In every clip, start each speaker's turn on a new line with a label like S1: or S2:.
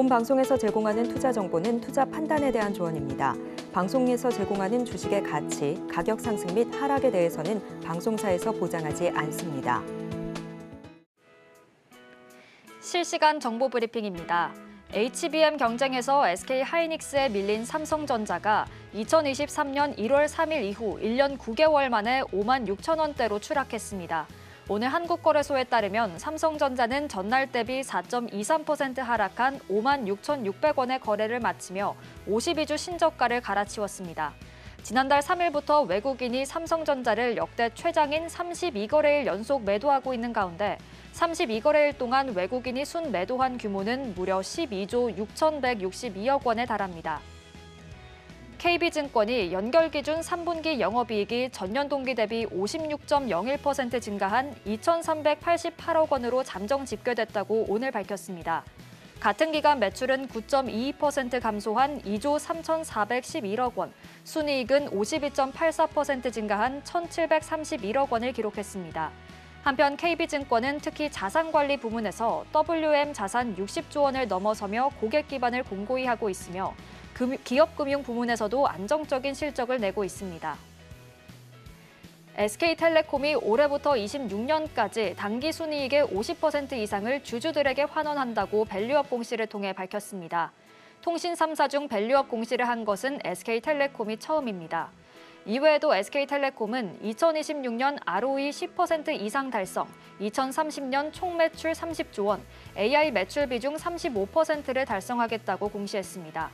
S1: 본 방송에서 제공하는 투자 정보는 투자 판단에 대한 조언입니다. 방송에서 제공하는 주식의 가치, 가격 상승 및 하락에 대해서는 방송사에서 보장하지 않습니다. 실시간 정보 브리핑입니다. HBM 경쟁에서 SK 하이닉스에 밀린 삼성전자가 2023년 1월 3일 이후 1년 9개월 만에 5만 6천 원대로 추락했습니다. 오늘 한국거래소에 따르면 삼성전자는 전날 대비 4.23% 하락한 5 6,600원의 거래를 마치며 52주 신저가를 갈아치웠습니다. 지난달 3일부터 외국인이 삼성전자를 역대 최장인 32거래일 연속 매도하고 있는 가운데 32거래일 동안 외국인이 순 매도한 규모는 무려 12조 6,162억 원에 달합니다. KB증권이 연결 기준 3분기 영업이익이 전년 동기 대비 56.01% 증가한 2,388억 원으로 잠정 집계됐다고 오늘 밝혔습니다. 같은 기간 매출은 9.22% 감소한 2조 3,411억 원, 순이익은 52.84% 증가한 1,731억 원을 기록했습니다. 한편 KB증권은 특히 자산관리 부문에서 WM 자산 60조 원을 넘어서며 고객 기반을 공고히 하고 있으며 기업금융 부문에서도 안정적인 실적을 내고 있습니다. SK텔레콤이 올해부터 26년까지 단기 순이익의 50% 이상을 주주들에게 환원한다고 밸류업 공시를 통해 밝혔습니다. 통신 3사 중 밸류업 공시를 한 것은 SK텔레콤이 처음입니다. 이외에도 SK텔레콤은 2026년 ROE 10% 이상 달성, 2030년 총매출 30조 원, AI 매출 비중 35%를 달성하겠다고 공시했습니다.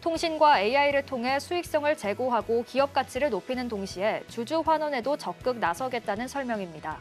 S1: 통신과 AI를 통해 수익성을 제고하고 기업 가치를 높이는 동시에 주주 환원에도 적극 나서겠다는 설명입니다.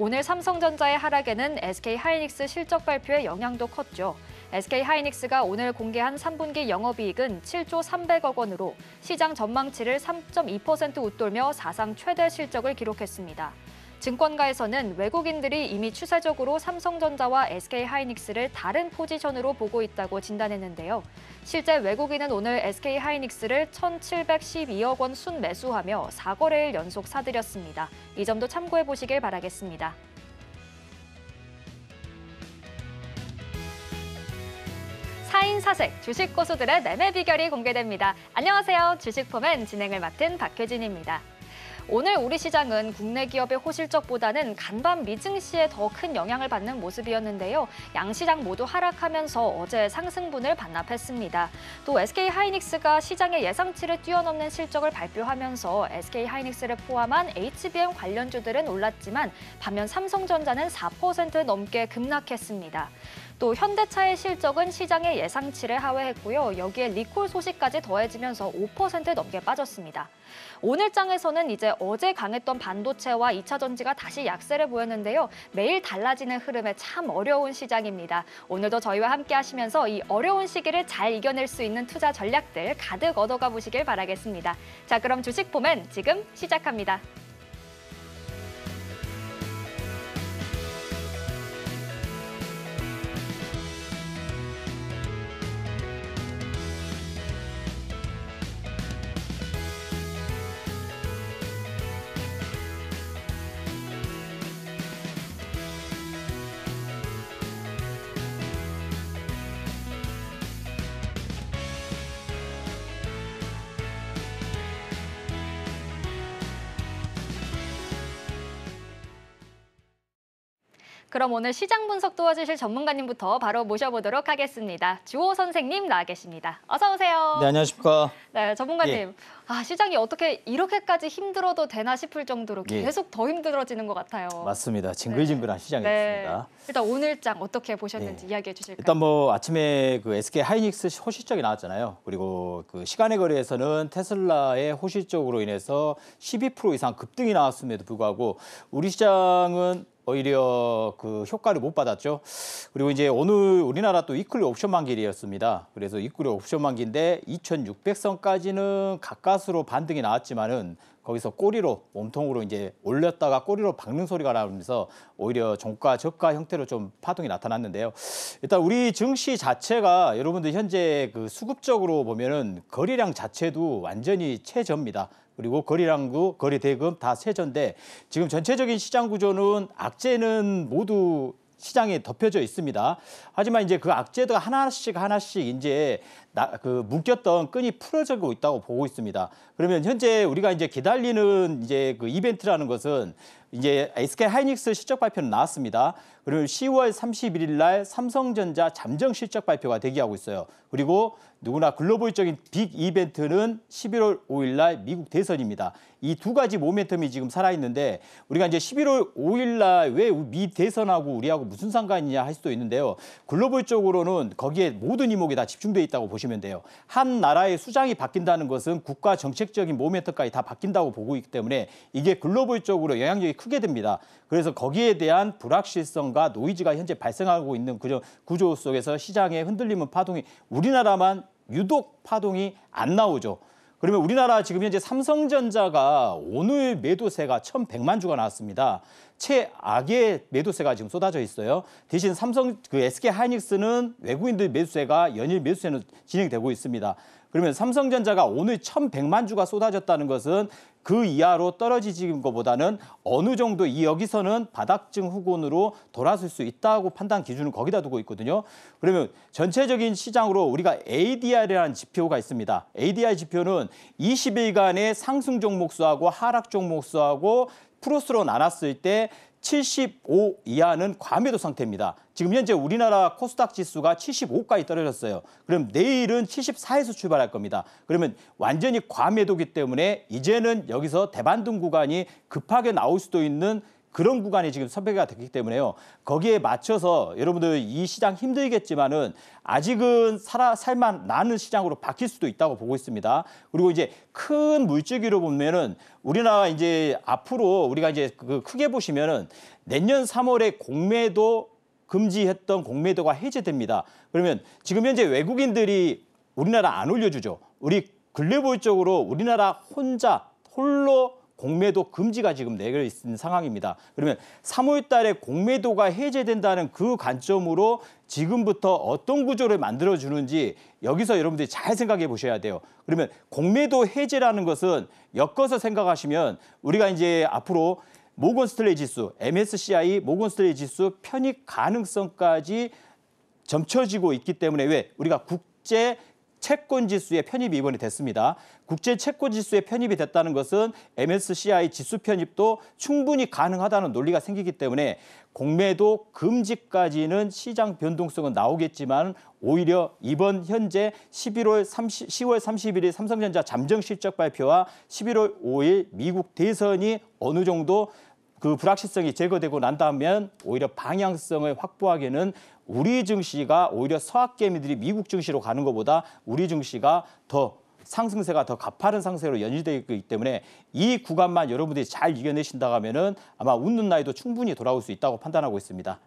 S1: 오늘 삼성전자의 하락에는 SK 하이닉스 실적 발표의 영향도 컸죠. SK 하이닉스가 오늘 공개한 3분기 영업이익은 7조 300억 원으로 시장 전망치를 3.2% 웃돌며 사상 최대 실적을 기록했습니다. 증권가에서는 외국인들이 이미 추세적으로 삼성전자와 SK하이닉스를 다른 포지션으로 보고 있다고 진단했는데요. 실제 외국인은 오늘 SK하이닉스를 1,712억 원 순매수하며 4거래일 연속 사들였습니다. 이 점도 참고해 보시길 바라겠습니다. 4인 사색 주식 고수들의 매매 비결이 공개됩니다. 안녕하세요. 주식포맨 진행을 맡은 박혜진입니다 오늘 우리 시장은 국내 기업의 호실적보다는 간밤 미증시에 더 큰 영향을 받는 모습이었는데요. 양 시장 모두 하락하면서 어제 상승분을 반납했습니다. 또 SK 하이닉스가 시장의 예상치를 뛰어넘는 실적을 발표하면서 SK 하이닉스를 포함한 HBM 관련주들은 올랐지만 반면 삼성전자는 4% 넘게 급락했습니다. 또 현대차의 실적은 시장의 예상치를 하회했고요. 여기에 리콜 소식까지 더해지면서 5% 넘게 빠졌습니다. 오늘 장에서는 이제 어제 강했던 반도체와 2차 전지가 다시 약세를 보였는데요. 매일 달라지는 흐름에 참 어려운 시장입니다. 오늘도 저희와 함께 하시면서 이 어려운 시기를 잘 이겨낼 수 있는 투자 전략들 가득 얻어가 보시길 바라겠습니다. 자, 그럼 주식 보면 지금 시작합니다. 그럼 오늘 시장 분석 도와주실 전문가님부터 바로 모셔보도록 하겠습니다. 주호 선생님 나와 계십니다. 어서 오세요. 네, 안녕하십니까. 네, 전문가님. 예. 아, 시장이 어떻게 이렇게까지 힘들어도 되나 싶을 정도로 예. 계속 예. 더 힘들어지는 것 같아요.
S2: 맞습니다. 네. 징글징글한 네. 시장이었습니다. 네.
S1: 일단 오늘장 어떻게 보셨는지 예. 이야기해 주실까요? 일단
S2: 뭐 아침에 그 SK 하이닉스 호실적이 나왔잖아요. 그리고 그 시간의 거리에서는 테슬라의 호실적으로 인해서 12% 이상 급등이 나왔음에도 불구하고 우리 시장은 오히려 그 효과를 못 받았죠. 그리고 이제 오늘 우리나라 또 이클리 옵션 만기일이었습니다. 그래서 이클리 옵션 만기인데 2,600선까지는 가까스로 반등이 나왔지만은 거기서 꼬리로 몸통으로 이제 올렸다가 꼬리로 박는 소리가 나면서 오히려 종가 저가 형태로 좀 파동이 나타났는데요. 일단 우리 증시 자체가 여러분들 현재 그 수급적으로 보면은 거래량 자체도 완전히 최저입니다. 그리고 거리랑구, 거리 대금 다 세전데 지금 전체적인 시장 구조는 악재는 모두 시장에 덮여져 있습니다. 하지만 이제 그악재도 하나씩 하나씩 이제 나, 그 묶였던 끈이 풀어지고 있다고 보고 있습니다. 그러면 현재 우리가 이제 기다리는 이제 그 이벤트라는 것은 이제 SK 하이닉스 실적 발표는 나왔습니다. 그리고 10월 31일 날 삼성전자 잠정 실적 발표가 대기하고 있어요. 그리고 누구나 글로벌적인 빅 이벤트는 11월 5일 날 미국 대선입니다. 이 두 가지 모멘텀이 지금 살아있는데 우리가 이제 11월 5일 날 왜 미 대선하고 우리하고 무슨 상관이냐 할 수도 있는데요. 글로벌적으로는 거기에 모든 이목이 다 집중돼 있다고 보시면 보시면 돼요. 한 나라의 수장이 바뀐다는 것은 국가 정책적인 모멘트까지다 바뀐다고 보고 있기 때문에 이게 글로벌적으로 영향력이 크게 됩니다. 그래서 거기에 대한 불확실성과 노이즈가 현재 발생하고 있는 그런 구조 속에서 시장의 흔들림은 파동이 우리나라만 유독 파동이 안 나오죠. 그러면 우리나라 지금 현재 삼성전자가 오늘 매도세가 1 1 0 0만 주가 나왔습니다. 최악의 매도세가 지금 쏟아져 있어요. 대신 삼성 그 SK 하이닉스는 외국인들 매수세가 연일 매수세는 진행되고 있습니다. 그러면 삼성전자가 오늘 1,100만 주가 쏟아졌다는 것은 그 이하로 떨어지는 것보다는 어느 정도 이 여기서는 바닥증 후군으로 돌아설 수 있다고 판단 기준을 거기다 두고 있거든요. 그러면 전체적인 시장으로 우리가 ADR이라는 지표가 있습니다. ADR 지표는 20일간의 상승 종목수하고 하락 종목수하고 프로스로 나눴을 때 75 이하는 과매도 상태입니다. 지금 현재 우리나라 코스닥 지수가 75까지 떨어졌어요. 그럼 내일은 74에서 출발할 겁니다. 그러면 완전히 과매도기 때문에 이제는 여기서 대반등 구간이 급하게 나올 수도 있는 그런 구간이 지금 선배가 됐기 때문에요. 거기에 맞춰서 여러분들 이 시장 힘들겠지만은 아직은 살아 살만 나는 시장으로 바뀔 수도 있다고 보고 있습니다. 그리고 이제 큰 물줄기로 보면은 우리나라 이제 앞으로 우리가 이제 그 크게 보시면은 내년 3월에 공매도 금지했던 공매도가 해제됩니다. 그러면 지금 현재 외국인들이 우리나라 안 올려주죠. 우리 글로벌적으로 우리나라 혼자 홀로 공매도 금지가 지금 내려 있는 상황입니다. 그러면 3월 달에 공매도가 해제된다는 그 관점으로 지금부터 어떤 구조를 만들어 주는지 여기서 여러분들이 잘 생각해 보셔야 돼요. 그러면 공매도 해제라는 것은 엮어서 생각하시면 우리가 이제 앞으로 모건스탠레 지수, MSCI 모건스탠레 지수 편입 가능성까지 점쳐지고 있기 때문에 왜 우리가 국제 채권 지수에 편입이 이번에 됐습니다. 국제 채권 지수에 편입이 됐다는 것은 MSCI 지수 편입도 충분히 가능하다는 논리가 생기기 때문에 공매도 금지까지는 시장 변동성은 나오겠지만 오히려 이번 현재 11월 30, 10월 31일 삼성전자 잠정 실적 발표와 11월 5일 미국 대선이 어느 정도 그 불확실성이 제거되고 난다면 오히려 방향성을 확보하기에는 우리 증시가 오히려 서학 개미들이 미국 증시로 가는 것보다 우리 증시가 더 상승세가 더 가파른 상승세로 연이되기 때문에 이 구간만 여러분들이 잘 이겨내신다 하면은 아마 웃는 나이도 충분히 돌아올 수 있다고 판단하고 있습니다.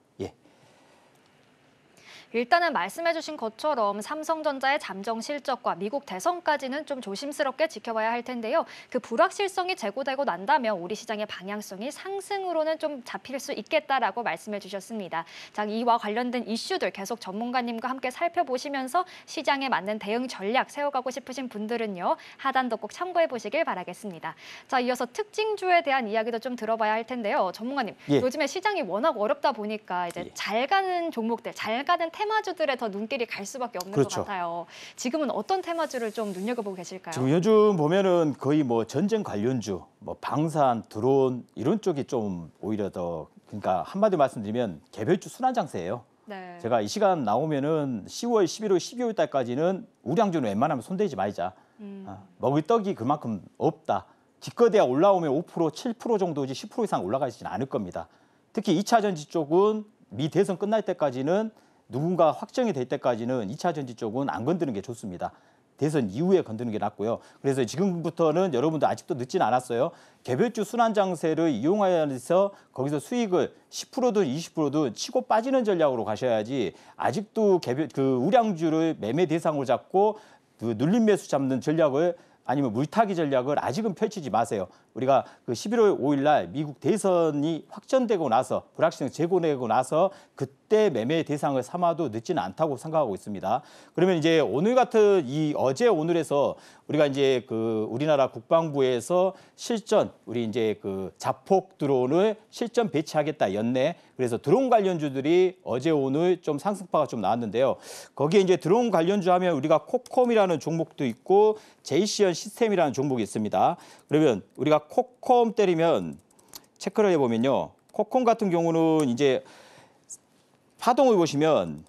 S1: 일단은 말씀해주신 것처럼 삼성전자의 잠정 실적과 미국 대선까지는 좀 조심스럽게 지켜봐야 할 텐데요. 그 불확실성이 제고되고 난다면 우리 시장의 방향성이 상승으로는 좀 잡힐 수 있겠다라고 말씀해주셨습니다. 자, 이와 관련된 이슈들 계속 전문가님과 함께 살펴보시면서 시장에 맞는 대응 전략 세워가고 싶으신 분들은요. 하단도 꼭 참고해 보시길 바라겠습니다. 자, 이어서 특징주에 대한 이야기도 좀 들어봐야 할 텐데요. 전문가님, 예. 요즘에 시장이 워낙 어렵다 보니까 이제 예. 잘 가는 종목들, 잘 가는 테마주들에더 눈길이 갈 수밖에 없는 그렇죠. 것 같아요. 지금은 어떤 테마주를 좀 눈여겨보고 계실까요? 지금
S2: 요즘 보면은 거의 뭐 전쟁 관련주, 뭐 방산, 드론 이런 쪽이 좀 오히려 더 그러니까 한마디 말씀드리면 개별주 순환 장세예요. 네. 제가 이 시간 나오면은 10월, 11월, 12월 달까지는 우량주는 웬만하면 손대지 말자. 음. 아, 먹을 떡이 그만큼 없다. 기껏해야 올라오면 5% 7% 정도지 10% 이상 올라가지는 않을 겁니다. 특히 2차 전지 쪽은 미 대선 끝날 때까지는 누군가 확정이 될 때까지는 2차 전지 쪽은 안 건드는 게 좋습니다. 대선 이후에 건드는 게 낫고요. 그래서 지금부터는 여러분들 아직도 늦진 않았어요. 개별주 순환 장세를 이용하여서 거기서 수익을 10%든 20%든 치고 빠지는 전략으로 가셔야지 아직도 개별 그 우량주를 매매 대상으로 잡고 그 눌림 매수 잡는 전략을 아니면 물타기 전략을 아직은 펼치지 마세요. 우리가 그 11월 5일 날 미국 대선이 확정되고 나서 불확실성 제고되고 나서 그때 매매 대상을 삼아도 늦지는 않다고 생각하고 있습니다. 그러면 이제 오늘 같은 이 어제 오늘에서 우리가 이제 그 우리나라 국방부에서 실전 우리 이제 그 자폭 드론을 실전 배치하겠다 연내 그래서 드론 관련주들이 어제 오늘 좀 상승파가 좀 나왔는데요. 거기에 이제 드론 관련주 하면 우리가 코콤이라는 종목도 있고 제이시언 시스템이라는 종목이 있습니다. 그러면 우리가 코콤 때리면 체크를 해보면요. 코콤 같은 경우는 이제 파동을 보시면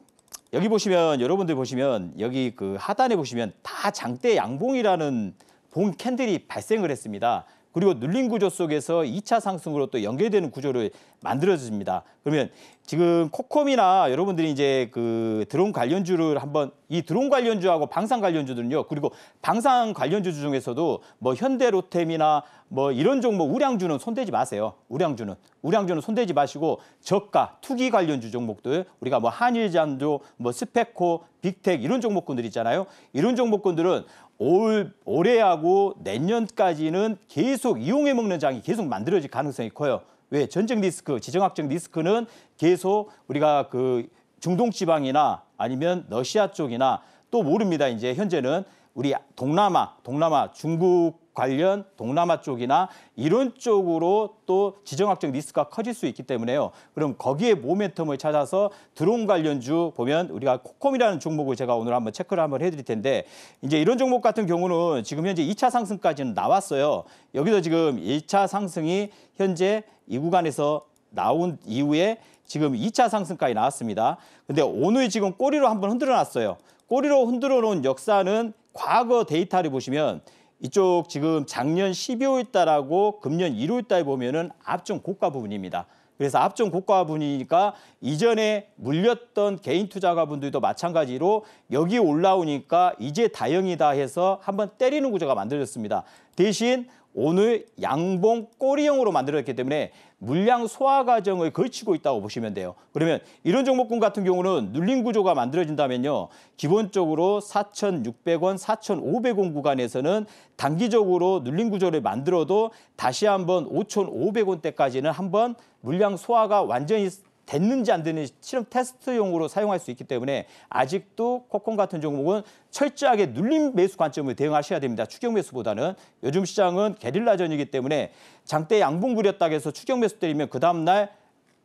S2: 여기 보시면 여러분들 보시면 여기 그 하단에 보시면 다 장대 양봉이라는 봉 캔들이 발생을 했습니다. 그리고 눌린 구조 속에서 2차 상승으로 또 연계되는 구조를 만들어집니다. 그러면 지금 코콤이나 여러분들이 이제 그 드론 관련주를 한번 이 드론 관련주하고 방산 관련주들은요. 그리고 방산 관련주 중에서도 뭐 현대로템이나 뭐 이런 종목 뭐 우량주는 손대지 마세요. 우량주는 우량주는 손대지 마시고 저가 투기 관련주 종목들 우리가 뭐 한일잔조, 뭐 스펙코, 빅텍 이런 종목군들 있잖아요. 이런 종목군들은 올 올해하고 내년까지는 계속 이용해 먹는 장이 계속 만들어질 가능성이 커요. 왜 전쟁 리스크, 지정학적 리스크는 계속 우리가 그 중동 지방이나 아니면 러시아 쪽이나 또 모릅니다. 이제 현재는 우리 동남아, 동남아 중국 관련 동남아 쪽이나 이런 쪽으로 또 지정학적 리스크가 커질 수 있기 때문에요. 그럼 거기에 모멘텀을 찾아서 드론 관련주 보면 우리가 코콤이라는 종목을 제가 오늘 한번 체크를 한번 해드릴 텐데 이제 이런 종목 같은 경우는 지금 현재 2차 상승까지는 나왔어요. 여기서 지금 1차 상승이 현재 이 구간에서 나온 이후에 지금 2차 상승까지 나왔습니다. 근데 오늘 지금 꼬리로 한번 흔들어 놨어요. 꼬리로 흔들어 놓은 역사는 과거 데이터를 보시면 이쪽 지금 작년 12월 달하고 금년 1월 달 보면은 앞좀 고가 부분입니다. 그래서 앞전 고가 분이니까 이전에 물렸던 개인 투자가 분들도 마찬가지로 여기 올라오니까 이제 다행이다 해서 한번 때리는 구조가 만들어졌습니다. 대신 오늘 양봉 꼬리형으로 만들어졌기 때문에 물량 소화 과정을 거치고 있다고 보시면 돼요. 그러면 이런 종목군 같은 경우는 눌림 구조가 만들어진다면요. 기본적으로 4,600원, 4,500원 구간에서는 단기적으로 눌림 구조를 만들어도 다시 한번 5,500원대까지는 한번 물량 소화가 완전히 됐는지 안 됐는지 실험 테스트용으로 사용할 수 있기 때문에 아직도 코콘 같은 종목은 철저하게 눌림 매수 관점을 대응하셔야 됩니다. 추격 매수보다는 요즘 시장은 게릴라전이기 때문에 장대 양봉 부렸다고 해서 추격 매수 때리면 그 다음날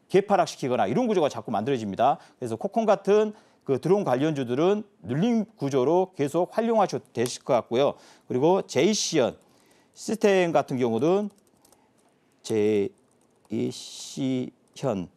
S2: 개파락시키거나 이런 구조가 자꾸 만들어집니다. 그래서 코콘 같은 그 드론 관련주들은 눌림 구조로 계속 활용하셔도 되실 것 같고요. 그리고 제이시언 시스템 같은 경우는 제이시현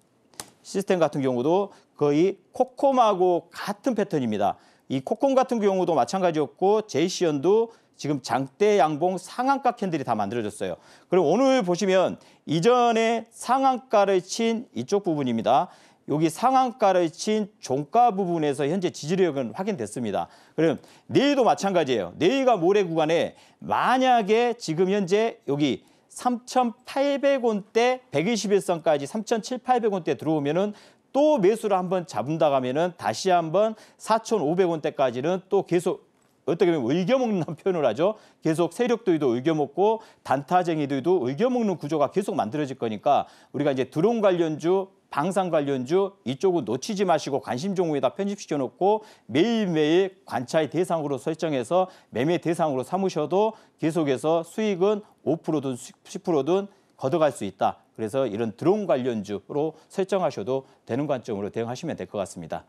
S2: 시스템 같은 경우도 거의 코콤하고 같은 패턴입니다. 이 코콤 같은 경우도 마찬가지였고 제이시언도 지금 장대 양봉 상한가 캔들이 다 만들어졌어요. 그리고 오늘 보시면 이전에 상한가를 친 이쪽 부분입니다. 여기 상한가를 친 종가 부분에서 현재 지지력은 확인됐습니다. 그럼 내일도 마찬가지예요. 내일과 모레 구간에 만약에 지금 현재 여기 3,800원대 121선까지 3,700원대 들어오면은 또 매수를 한번 잡은다 가면은 다시 한번 4,500원대까지는 또 계속 어떻게 보면 을겨먹는 표현을 하죠. 계속 세력들도 을겨먹고 단타쟁이들도 을겨먹는 구조가 계속 만들어질 거니까 우리가 이제 드론 관련주 방산 관련주 이쪽은 놓치지 마시고 관심 종목에다 편집시켜 놓고 매일매일 관찰 대상으로 설정해서 매매 대상으로 삼으셔도 계속해서 수익은 5%든 10%든 걷어갈 수 있다. 그래서 이런 드론 관련주로 설정하셔도 되는 관점으로 대응하시면 될 것 같습니다.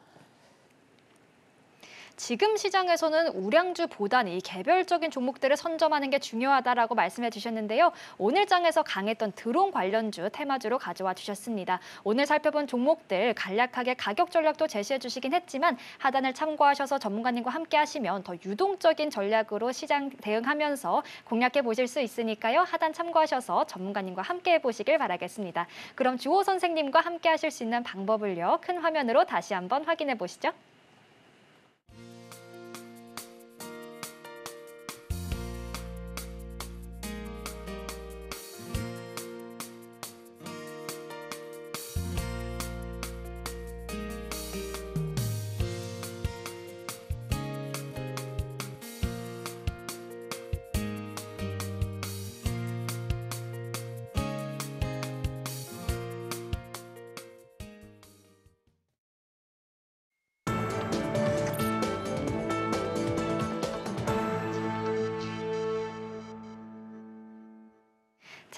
S1: 지금 시장에서는 우량주보다는이 개별적인 종목들을 선점하는 게 중요하다라고 말씀해 주셨는데요. 오늘 장에서 강했던 드론 관련주 테마주로 가져와 주셨습니다. 오늘 살펴본 종목들 간략하게 가격 전략도 제시해 주시긴 했지만 하단을 참고하셔서 전문가님과 함께 하시면 더 유동적인 전략으로 시장 대응하면서 공략해 보실 수 있으니까요. 하단 참고하셔서 전문가님과 함께 해보시길 바라겠습니다. 그럼 주호 선생님과 함께 하실 수 있는 방법을요. 큰 화면으로 다시 한번 확인해 보시죠.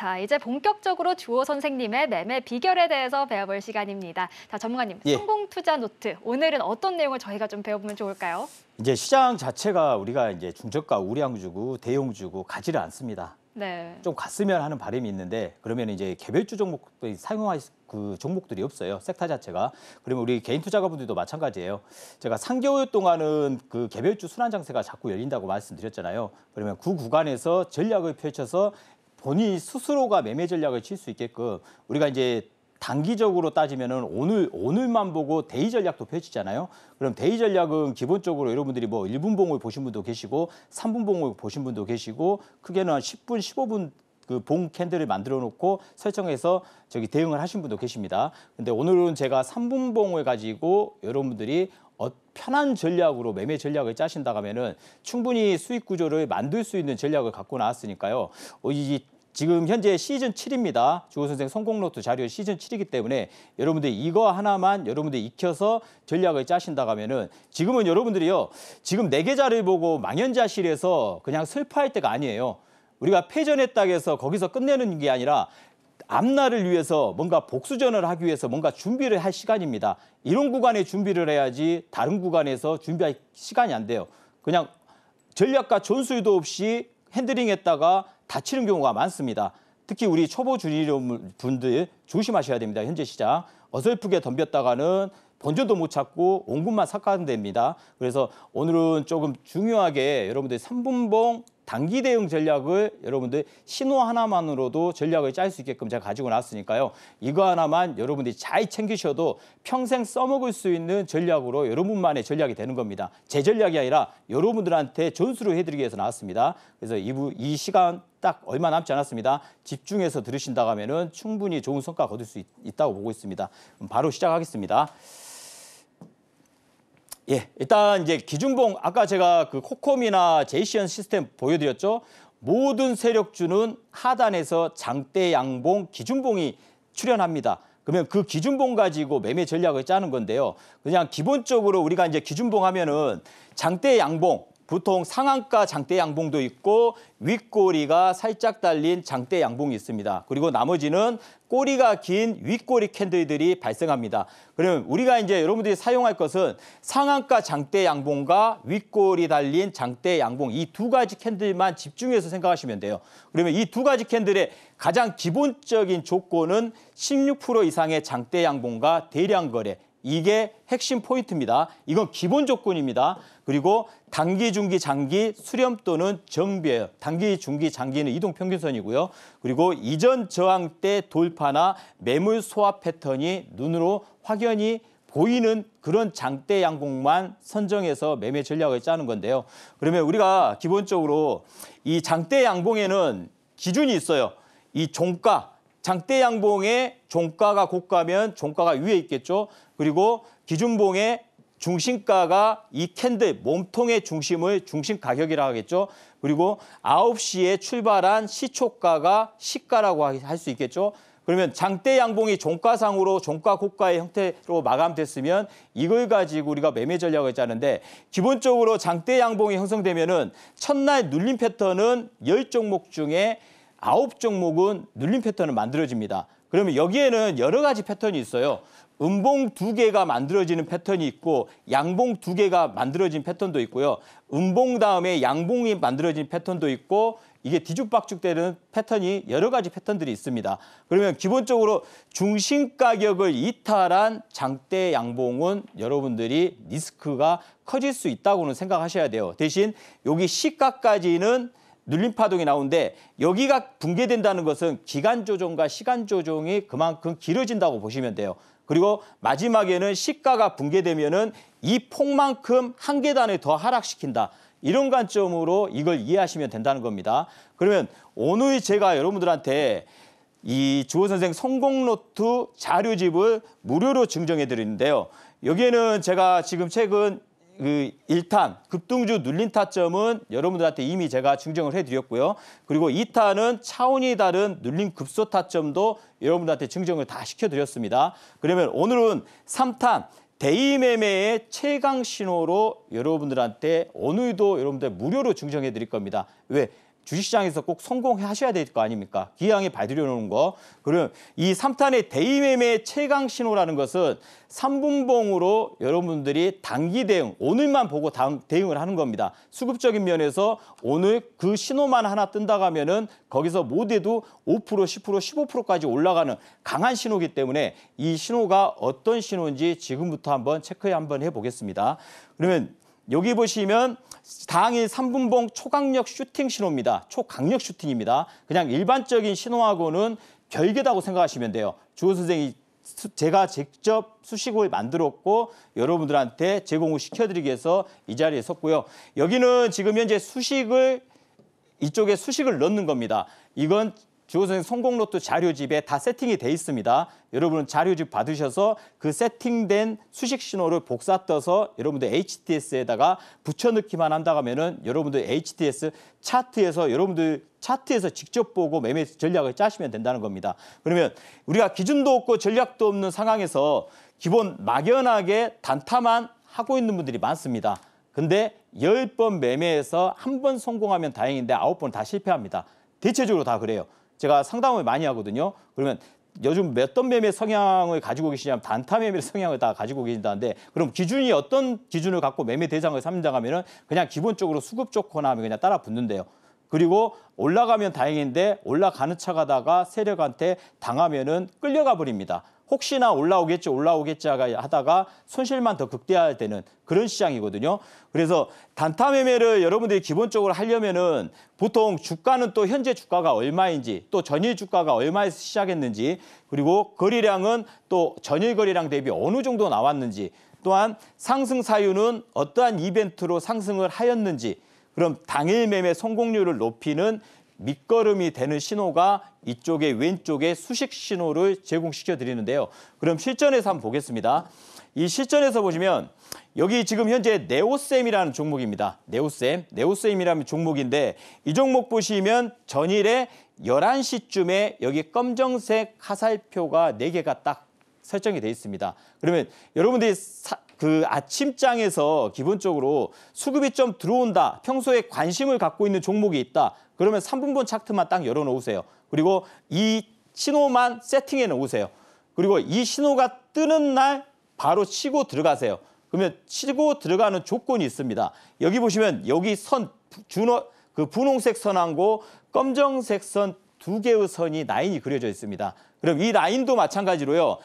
S1: 자, 이제 본격적으로 주호 선생님의 매매 비결에 대해서 배워볼 시간입니다. 자, 전문가님, 예. 성공 투자 노트. 오늘은 어떤 내용을 저희가 좀 배워보면 좋을까요?
S2: 이제 시장 자체가 우리가 이제 중저가 우량주고 대용주고 가지를 않습니다.
S1: 네. 좀
S2: 갔으면 하는 바람이 있는데 그러면 이제 개별주 종목들이 사용할 그 종목들이 없어요. 섹터 자체가. 그러면 우리 개인 투자가분들도 마찬가지예요. 제가 3개월 동안은 그 개별주 순환 장세가 자꾸 열린다고 말씀드렸잖아요. 그러면 그 구간에서 전략을 펼쳐서 본인 스스로가 매매 전략을 칠 수 있게끔 우리가 이제 단기적으로 따지면은 오늘 오늘만 보고 대의 전략도 펼치잖아요. 그럼 대의 전략은 기본적으로 여러분들이 뭐 1분 봉을 보신 분도 계시고 3분 봉을 보신 분도 계시고 크게는 한 10분, 15분 그 봉 캔들을 만들어 놓고 설정해서 저기 대응을 하신 분도 계십니다. 근데 오늘은 제가 3분 봉을 가지고 여러분들이 어, 편한 전략으로 매매 전략을 짜신다 하면은 충분히 수익 구조를 만들 수 있는 전략을 갖고 나왔으니까요. 어, 이 지금 현재 시즌 7입니다. 주호 선생 성공 로또 자료 시즌 7이기 때문에 여러분들 이거 하나만 여러분들 익혀서 전략을 짜신다 가면은 지금은 여러분들이요. 지금 네자리를 보고 망연자실해서 그냥 슬퍼할 때가 아니에요. 우리가 패전의 땅해서 거기서 끝내는 게 아니라 앞날을 위해서 뭔가 복수전을 하기 위해서 뭔가 준비를 할 시간입니다. 이런 구간에 준비를 해야지 다른 구간에서 준비할 시간이 안 돼요. 그냥 전략과 전술도 없이 핸들링했다가 다치는 경우가 많습니다. 특히 우리 초보 주니어 분들 조심하셔야 됩니다. 현재 시장 어설프게 덤볐다가는 본전도 못 찾고 온금만 삭감됩니다. 그래서 오늘은 조금 중요하게 여러분들 삼분봉 단기 대응 전략을 여러분들 신호 하나만으로도 전략을 짤 수 있게끔 제가 가지고 나왔으니까요. 이거 하나만 여러분들이 잘 챙기셔도 평생 써먹을 수 있는 전략으로 여러분만의 전략이 되는 겁니다. 제 전략이 아니라 여러분들한테 전수를 해드리기 위해서 나왔습니다. 그래서 이부 이 시간 딱 얼마 남지 않았습니다. 집중해서 들으신다고 하면 은 충분히 좋은 성과 거둘 수 있, 다고 보고 있습니다. 바로 시작하겠습니다. 예, 일단 이제 기준봉 아까 제가 그 코콤이나 제이시언 시스템 보여드렸죠. 모든 세력주는 하단에서 장대 양봉 기준봉이 출현합니다. 그러면 그 기준봉 가지고 매매 전략을 짜는 건데요. 그냥 기본적으로 우리가 이제 기준봉 하면은 장대 양봉 보통 상한가 장대 양봉도 있고 윗꼬리가 살짝 달린 장대 양봉이 있습니다. 그리고 나머지는 꼬리가 긴 윗꼬리 캔들들이 발생합니다. 그러면 우리가 이제 여러분들이 사용할 것은 상한가 장대 양봉과 윗꼬리 달린 장대 양봉 이 두 가지 캔들만 집중해서 생각하시면 돼요. 그러면 이 두 가지 캔들의 가장 기본적인 조건은 16% 이상의 장대 양봉과 대량 거래 이게 핵심 포인트입니다. 이건 기본 조건입니다. 그리고 단기, 중기, 장기, 수렴 또는 정비예요. 단기, 중기, 장기는 이동 평균선이고요. 그리고 이전 저항 때 돌파나 매물 소화 패턴이 눈으로 확연히 보이는 그런 장대 양봉만 선정해서 매매 전략을 짜는 건데요. 그러면 우리가 기본적으로 이 장대 양봉에는 기준이 있어요. 이 종가, 장대 양봉의 종가가 고가면 종가가 위에 있겠죠. 그리고 기준봉의 중심가가 이 캔들 몸통의 중심을 중심 가격이라고 하겠죠. 그리고 9 시에 출발한 시초가가 시가라고 할 수 있겠죠. 그러면 장대 양봉이 종가상으로 종가 고가의 형태로 마감됐으면 이걸 가지고 우리가 매매 전략을 짜는데 기본적으로 장대 양봉이 형성되면은 첫날 눌림 패턴은 1 0종목 중에 9 종목은 눌림 패턴을 만들어집니다. 그러면 여기에는 여러 가지 패턴이 있어요. 음봉 두 개가 만들어지는 패턴이 있고 양봉 두 개가 만들어진 패턴도 있고요. 음봉 다음에 양봉이 만들어진 패턴도 있고 이게 뒤죽박죽되는 패턴이 여러 가지 패턴들이 있습니다. 그러면 기본적으로 중심 가격을 이탈한 장대 양봉은 여러분들이 리스크가 커질 수 있다고는 생각하셔야 돼요. 대신 여기 시가까지는 눌림 파동이 나오는데 여기가 붕괴된다는 것은 기간 조정과 시간 조정이 그만큼 길어진다고 보시면 돼요. 그리고 마지막에는 시가가 붕괴되면은 이 폭만큼 한 계단을 더 하락시킨다. 이런 관점으로 이걸 이해하시면 된다는 겁니다. 그러면 오늘 제가 여러분들한테 이 주호 선생 성공 노트 자료집을 무료로 증정해 드리는데요. 여기에는 제가 지금 최근 그 1탄 급등주 눌린 타점은 여러분들한테 이미 제가 증정을 해드렸고요. 그리고 2탄은 차원이 다른 눌린 급소 타점도 여러분들한테 증정을 다 시켜드렸습니다. 그러면 오늘은 3탄 대이매매의 최강 신호로 여러분들한테 오늘도 여러분들 무료로 증정해 드릴 겁니다. 왜? 주식시장에서 꼭 성공하셔야 될 거 아닙니까? 기왕에 발들여 놓은 거. 그럼 이 3탄의 대임매매 최강 신호라는 것은 3분봉으로 여러분들이 단기 대응, 오늘만 보고 대응을 하는 겁니다. 수급적인 면에서 오늘 그 신호만 하나 뜬다가면은 거기서 못해도 5%, 10%, 15%까지 올라가는 강한 신호기 때문에 이 신호가 어떤 신호인지 지금부터 한번 체크 해 한번 해보겠습니다. 그러면 여기 보시면 당일 3분봉 초강력 슈팅 신호입니다. 초강력 슈팅입니다. 그냥 일반적인 신호하고는 별개다고 생각하시면 돼요. 주호 선생이 제가 직접 수식을 만들었고 여러분들한테 제공을 시켜드리기 위해서 이 자리에 섰고요. 여기는 지금 현재 수식을 이쪽에 수식을 넣는 겁니다. 이건 주호 선생 성공 로또 자료집에 다 세팅이 돼 있습니다. 여러분은 자료집 받으셔서 그 세팅된 수식 신호를 복사 떠서 여러분들 HTS에다가 붙여 넣기만 한다 하면은 여러분들 HTS 차트에서 여러분들 차트에서 직접 보고 매매 전략을 짜시면 된다는 겁니다. 그러면 우리가 기준도 없고 전략도 없는 상황에서 기본 막연하게 단타만 하고 있는 분들이 많습니다. 근데 1 0번 매매해서 한 번 성공하면 다행인데 9번다 실패합니다. 대체적으로 다 그래요. 제가 상담을 많이 하거든요. 그러면 요즘 어떤 매매 성향을 가지고 계시냐면 단타 매매 성향을 다 가지고 계신다는데 그럼 기준이 어떤 기준을 갖고 매매 대장을삼정하면은 그냥 기본적으로 수급 좋거나 하면 그냥 따라 붙는데요. 그리고 올라가면 다행인데 올라가는 차가다가 세력한테 당하면은 끌려가 버립니다. 혹시나 올라오겠지 올라오겠지 하다가 손실만 더 극대화되는 그런 시장이거든요. 그래서 단타 매매를 여러분들이 기본적으로 하려면은 보통 주가는 또 현재 주가가 얼마인지 또 전일 주가가 얼마에서 시작했는지 그리고 거래량은 또 전일 거래량 대비 어느 정도 나왔는지 또한 상승 사유는 어떠한 이벤트로 상승을 하였는지 그럼 당일 매매 성공률을 높이는 밑거름이 되는 신호가 이쪽에 왼쪽에 수식 신호를 제공시켜 드리는데요. 그럼 실전에서 한번 보겠습니다. 이 실전에서 보시면 여기 지금 현재 네오쌤이라는 종목입니다. 네오쌤네오쌤이라는 종목인데 이 종목 보시면 전일에 11시쯤에 여기 검정색 화살표가 4개가 딱 설정이 돼 있습니다. 그러면 여러분들이 사, 그 아침장에서 기본적으로 수급이 좀 들어온다. 평소에 관심을 갖고 있는 종목이 있다. 그러면 3분분 차트만 딱 열어놓으세요. 그리고 이 신호만 세팅해 놓으세요. 그리고 이 신호가 뜨는 날 바로 치고 들어가세요. 그러면 치고 들어가는 조건이 있습니다. 여기 보시면 여기 선 준호 그 분홍색 선하고 검정색 선 두 개의 선이 라인이 그려져 있습니다. 그럼 이 라인도 마찬가지로요.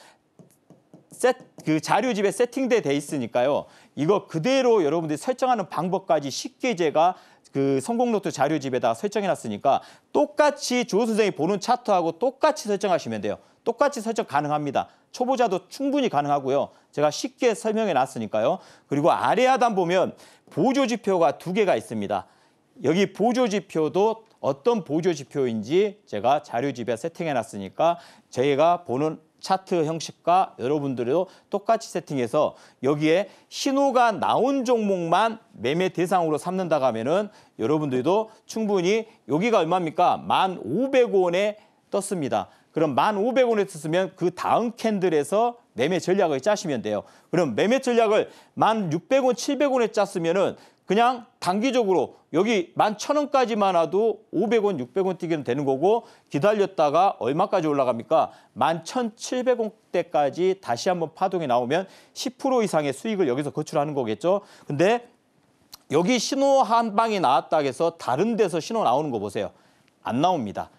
S2: 그 자료집에 세팅돼 돼 있으니까요. 이거 그대로 여러분들이 설정하는 방법까지 쉽게 제가 그 성공 노트 자료집에다 설정해놨으니까 똑같이 조 선생이 보는 차트하고 똑같이 설정하시면 돼요. 똑같이 설정 가능합니다. 초보자도 충분히 가능하고요. 제가 쉽게 설명해놨으니까요. 그리고 아래 하단 보면 보조지표가 두 개가 있습니다. 여기 보조지표도 어떤 보조지표인지 제가 자료집에 세팅해놨으니까 저희가 보는 차트 형식과 여러분들도 똑같이 세팅해서 여기에 신호가 나온 종목만 매매 대상으로 삼는다 가면은 여러분들도 충분히 여기가 얼마입니까? 만 오백 원에 떴습니다. 그럼 만 오백 원에 떴으면 그 다음 캔들에서 매매 전략을 짜시면 돼요. 그럼 매매 전략을 만 육백 원 칠백 원에 짰으면은 그냥 단기적으로 여기 1 1 0 0 0원까지만 와도 5 0 0원6 0 0원 뛰기는 되는 거고 기다렸다가 얼마까지 올라갑니까? 1 1 7 0 0 원대까지 다시 한번 파동이 나오면 10% 이상의 수익을 여기서 거출하는 거겠죠. 근데 여기 신호 한 방이 나왔다 해서 다른 데서 신호 나오는 거 보세요. 안 나옵니다.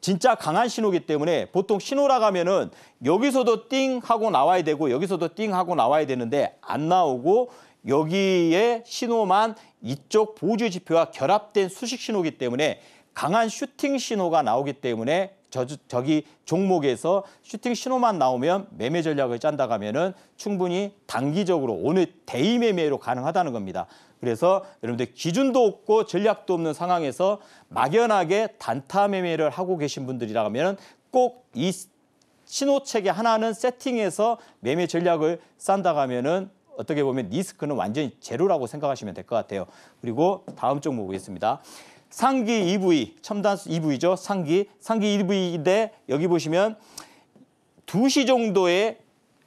S2: 진짜 강한 신호기 때문에 보통 신호라 가면은 여기서도 띵 하고 나와야 되고 여기서도 띵 하고 나와야 되는데 안 나오고 여기에 신호만 이쪽 보조 지표와 결합된 수식 신호기 때문에 강한 슈팅 신호가 나오기 때문에 저, 저기 종목에서 슈팅 신호만 나오면 매매 전략을 짠다 가면은 충분히 단기적으로 오늘 대이 매매로 가능하다는 겁니다. 그래서 여러분들 기준도 없고 전략도 없는 상황에서 막연하게 단타 매매를 하고 계신 분들이라 면꼭 이 신호체계 하나는 세팅해서 매매 전략을 싼다 가면은 어떻게 보면 리스크는 완전히 제로라고 생각하시면 될 것 같아요. 그리고 다음 쪽 보겠습니다. 상기 EV, 첨단 EV죠. 상기. 상기 EV인데 여기 보시면 2시 정도에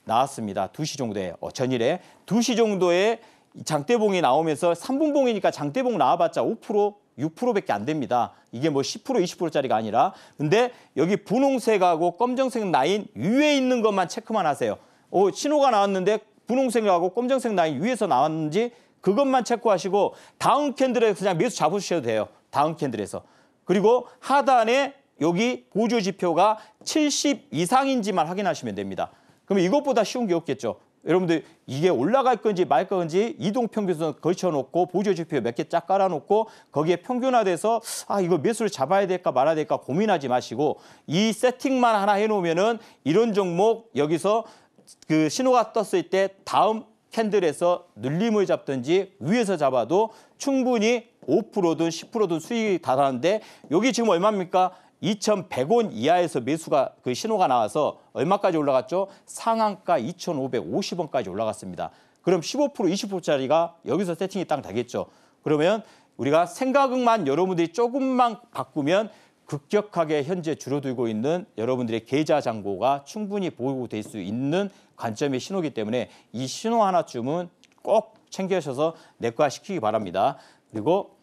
S2: 나왔습니다. 2시 정도에. 어, 전일에. 2시 정도에 장대봉이 나오면서 3분봉이니까 장대봉 나와봤자 5% 6%밖에 안 됩니다. 이게 뭐 10% 20%짜리가 아니라 근데 여기 분홍색하고 검정색 라인 위에 있는 것만 체크만 하세요. 오 신호가 나왔는데 분홍색하고 검정색 라인 위에서 나왔는지 그것만 체크하시고 다운 캔들에 그냥 매수 잡으셔도 돼요. 다운 캔들에서. 그리고 하단에 여기 보조 지표가 70 이상인지만 확인하시면 됩니다. 그럼 이것보다 쉬운 게 없겠죠. 여러분들 이게 올라갈 건지 말 건지 이동평균선 걸쳐놓고 보조지표 몇 개 쫙 깔아놓고 거기에 평균화돼서 아 이거 매수를 잡아야 될까 말아야 될까 고민하지 마시고 이 세팅만 하나 해놓으면은 이런 종목 여기서 그 신호가 떴을 때 다음 캔들에서 눌림을 잡든지 위에서 잡아도 충분히 5%든 10%든 수익이 달하는데 여기 지금 얼마입니까? 2,100원 이하에서 매수가 그 신호가 나와서 얼마까지 올라갔죠? 상한가 2,550원까지 올라갔습니다. 그럼 15% 20%짜리가 여기서 세팅이 딱 되겠죠. 그러면 우리가 생각만 여러분들이 조금만 바꾸면 급격하게 현재 줄어들고 있는 여러분들의 계좌 잔고가 충분히 보호될 수 있는 관점의 신호기 때문에 이 신호 하나쯤은 꼭 챙겨셔서 내과시키기 바랍니다. 그리고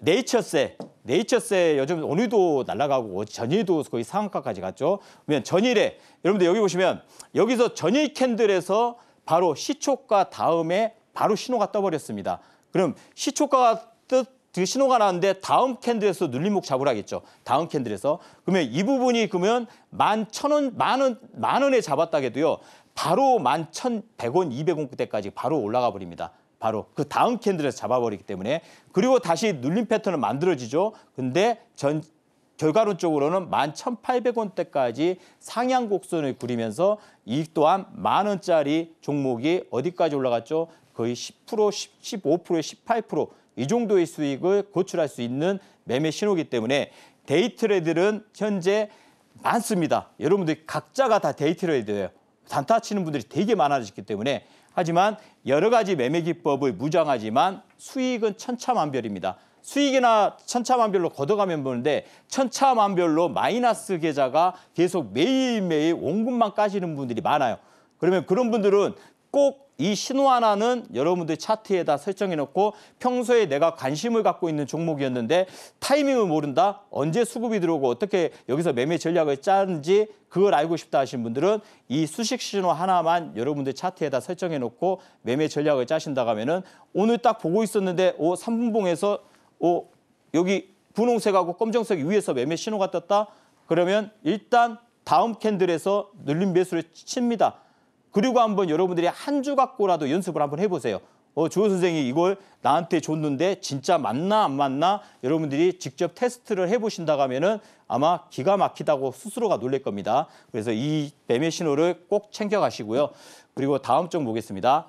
S2: 네이처세, 네이처세 요즘 오늘도 날라가고 전일도 거의 상한가까지 갔죠. 그러면 전일에 여러분들 여기 보시면 여기서 전일 캔들에서 바로 시초가 다음에 바로 신호가 떠버렸습니다. 그럼 시초가가 뜻그 신호가 나는데 다음 캔들에서 눌림목 잡으라겠죠. 다음 캔들에서. 그러면 이 부분이 그러면 만 천 원, 만 원, 만 원에 잡았다고 해도요. 바로 만 천 백 원 이백 원 그때까지 바로 올라가 버립니다. 바로 그 다음 캔들에서 잡아버리기 때문에 그리고 다시 눌림 패턴은 만들어지죠. 근데 전 결과론적으로는 만 천팔백 원대까지 상향 곡선을 그리면서 이 또한 만 원짜리 종목이 어디까지 올라갔죠? 거의 10%, 15%에 18%이 정도의 수익을 고출할 수 있는 매매 신호기 때문에 데이트레이드는 현재 많습니다. 여러분들 각자가 다 데이트레이드예요. 단타 치는 분들이 되게 많아졌기 때문에 하지만 여러 가지 매매 기법을 무장하지만 수익은 천차만별입니다. 수익이나 천차만별로 걷어가면 보는데 천차만별로 마이너스 계좌가 계속 매일매일 원금만 까시는 분들이 많아요. 그러면 그런 분들은 꼭이 신호 하나는 여러분들 차트에다 설정해놓고 평소에 내가 관심을 갖고 있는 종목이었는데 타이밍을 모른다. 언제 수급이 들어오고 어떻게 여기서 매매 전략을 짜는지 그걸 알고 싶다 하신 분들은 이 수식 신호 하나만 여러분들 차트에다 설정해놓고 매매 전략을 짜신다 고 하면은 오늘 딱 보고 있었는데 오 3분봉에서 오 여기 분홍색하고 검정색 위에서 매매 신호가 떴다. 그러면 일단 다음 캔들에서 눌림 매수를 칩니다. 그리고 한번 여러분들이 한 주 갖고라도 연습을 한번 해보세요. 어, 주호 선생이 이걸 나한테 줬는데 진짜 맞나 안 맞나 여러분들이 직접 테스트를 해보신다고 하면은 아마 기가 막히다고 스스로가 놀랄 겁니다. 그래서 이 매매 신호를 꼭 챙겨가시고요. 그리고 다음 쪽 보겠습니다.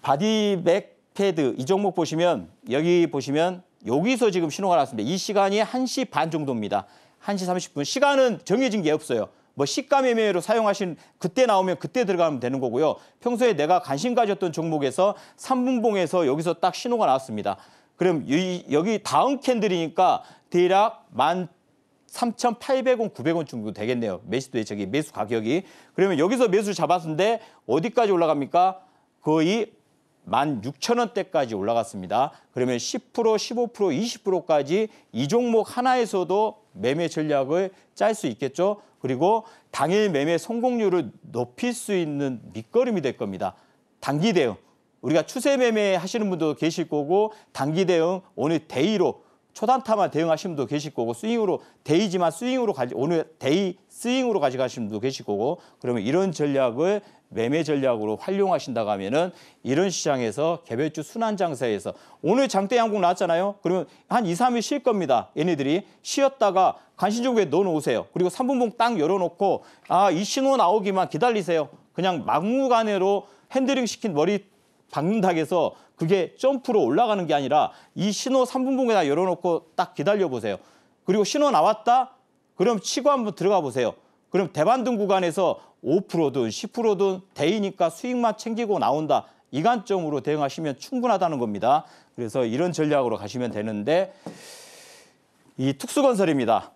S2: 바디맥 패드 이 종목 보시면 여기 보시면 여기서 지금 신호가 났습니다. 이 시간이 1시 반 정도입니다. 1시 30분. 시간은 정해진 게 없어요. 뭐 시가매매로 사용하신 그때 나오면 그때 들어가면 되는 거고요. 평소에 내가 관심 가졌던 종목에서 3분봉에서 여기서 딱 신호가 나왔습니다. 그럼 이, 여기 다음 캔들이니까 대략 만 3,800원, 900원 정도 되겠네요. 매수도 에 저기 매수 가격이. 그러면 여기서 매수 잡았는데 어디까지 올라갑니까? 거의 16,000원대까지 올라갔습니다. 그러면 10%, 15%, 20%까지 이 종목 하나에서도 매매 전략을 짤 수 있겠죠. 그리고 당일 매매 성공률을 높일 수 있는 밑거름이 될 겁니다. 단기 대응. 우리가 추세 매매 하시는 분도 계실 거고 단기 대응 오늘 데이로 초단타만 대응하시는 분도 계실 거고 스윙으로 데이지만 스윙으로 가지 오늘 데이 스윙으로 가져가시는 분도 계실 거고 그러면 이런 전략을 매매 전략으로 활용하신다고 하면은 이런 시장에서 개별주 순환 장세에서 오늘 장대 양국 나왔잖아요. 그러면 한 2, 3일 쉴 겁니다. 얘네들이 쉬었다가 간신조에 넣어 놓으세요. 그리고 3분봉 딱 열어 놓고 아, 이 신호 나오기만 기다리세요. 그냥 막무가내로 핸들링 시킨 머리 박는다해서 그게 점프로 올라가는 게 아니라 이 신호 3분봉에다 열어 놓고 딱 기다려 보세요. 그리고 신호 나왔다? 그럼 치고 한번 들어가 보세요. 그럼 대반등 구간에서 5%든 10%든 대이니까 수익만 챙기고 나온다. 이 관점으로 대응하시면 충분하다는 겁니다. 그래서 이런 전략으로 가시면 되는데 이 특수건설입니다.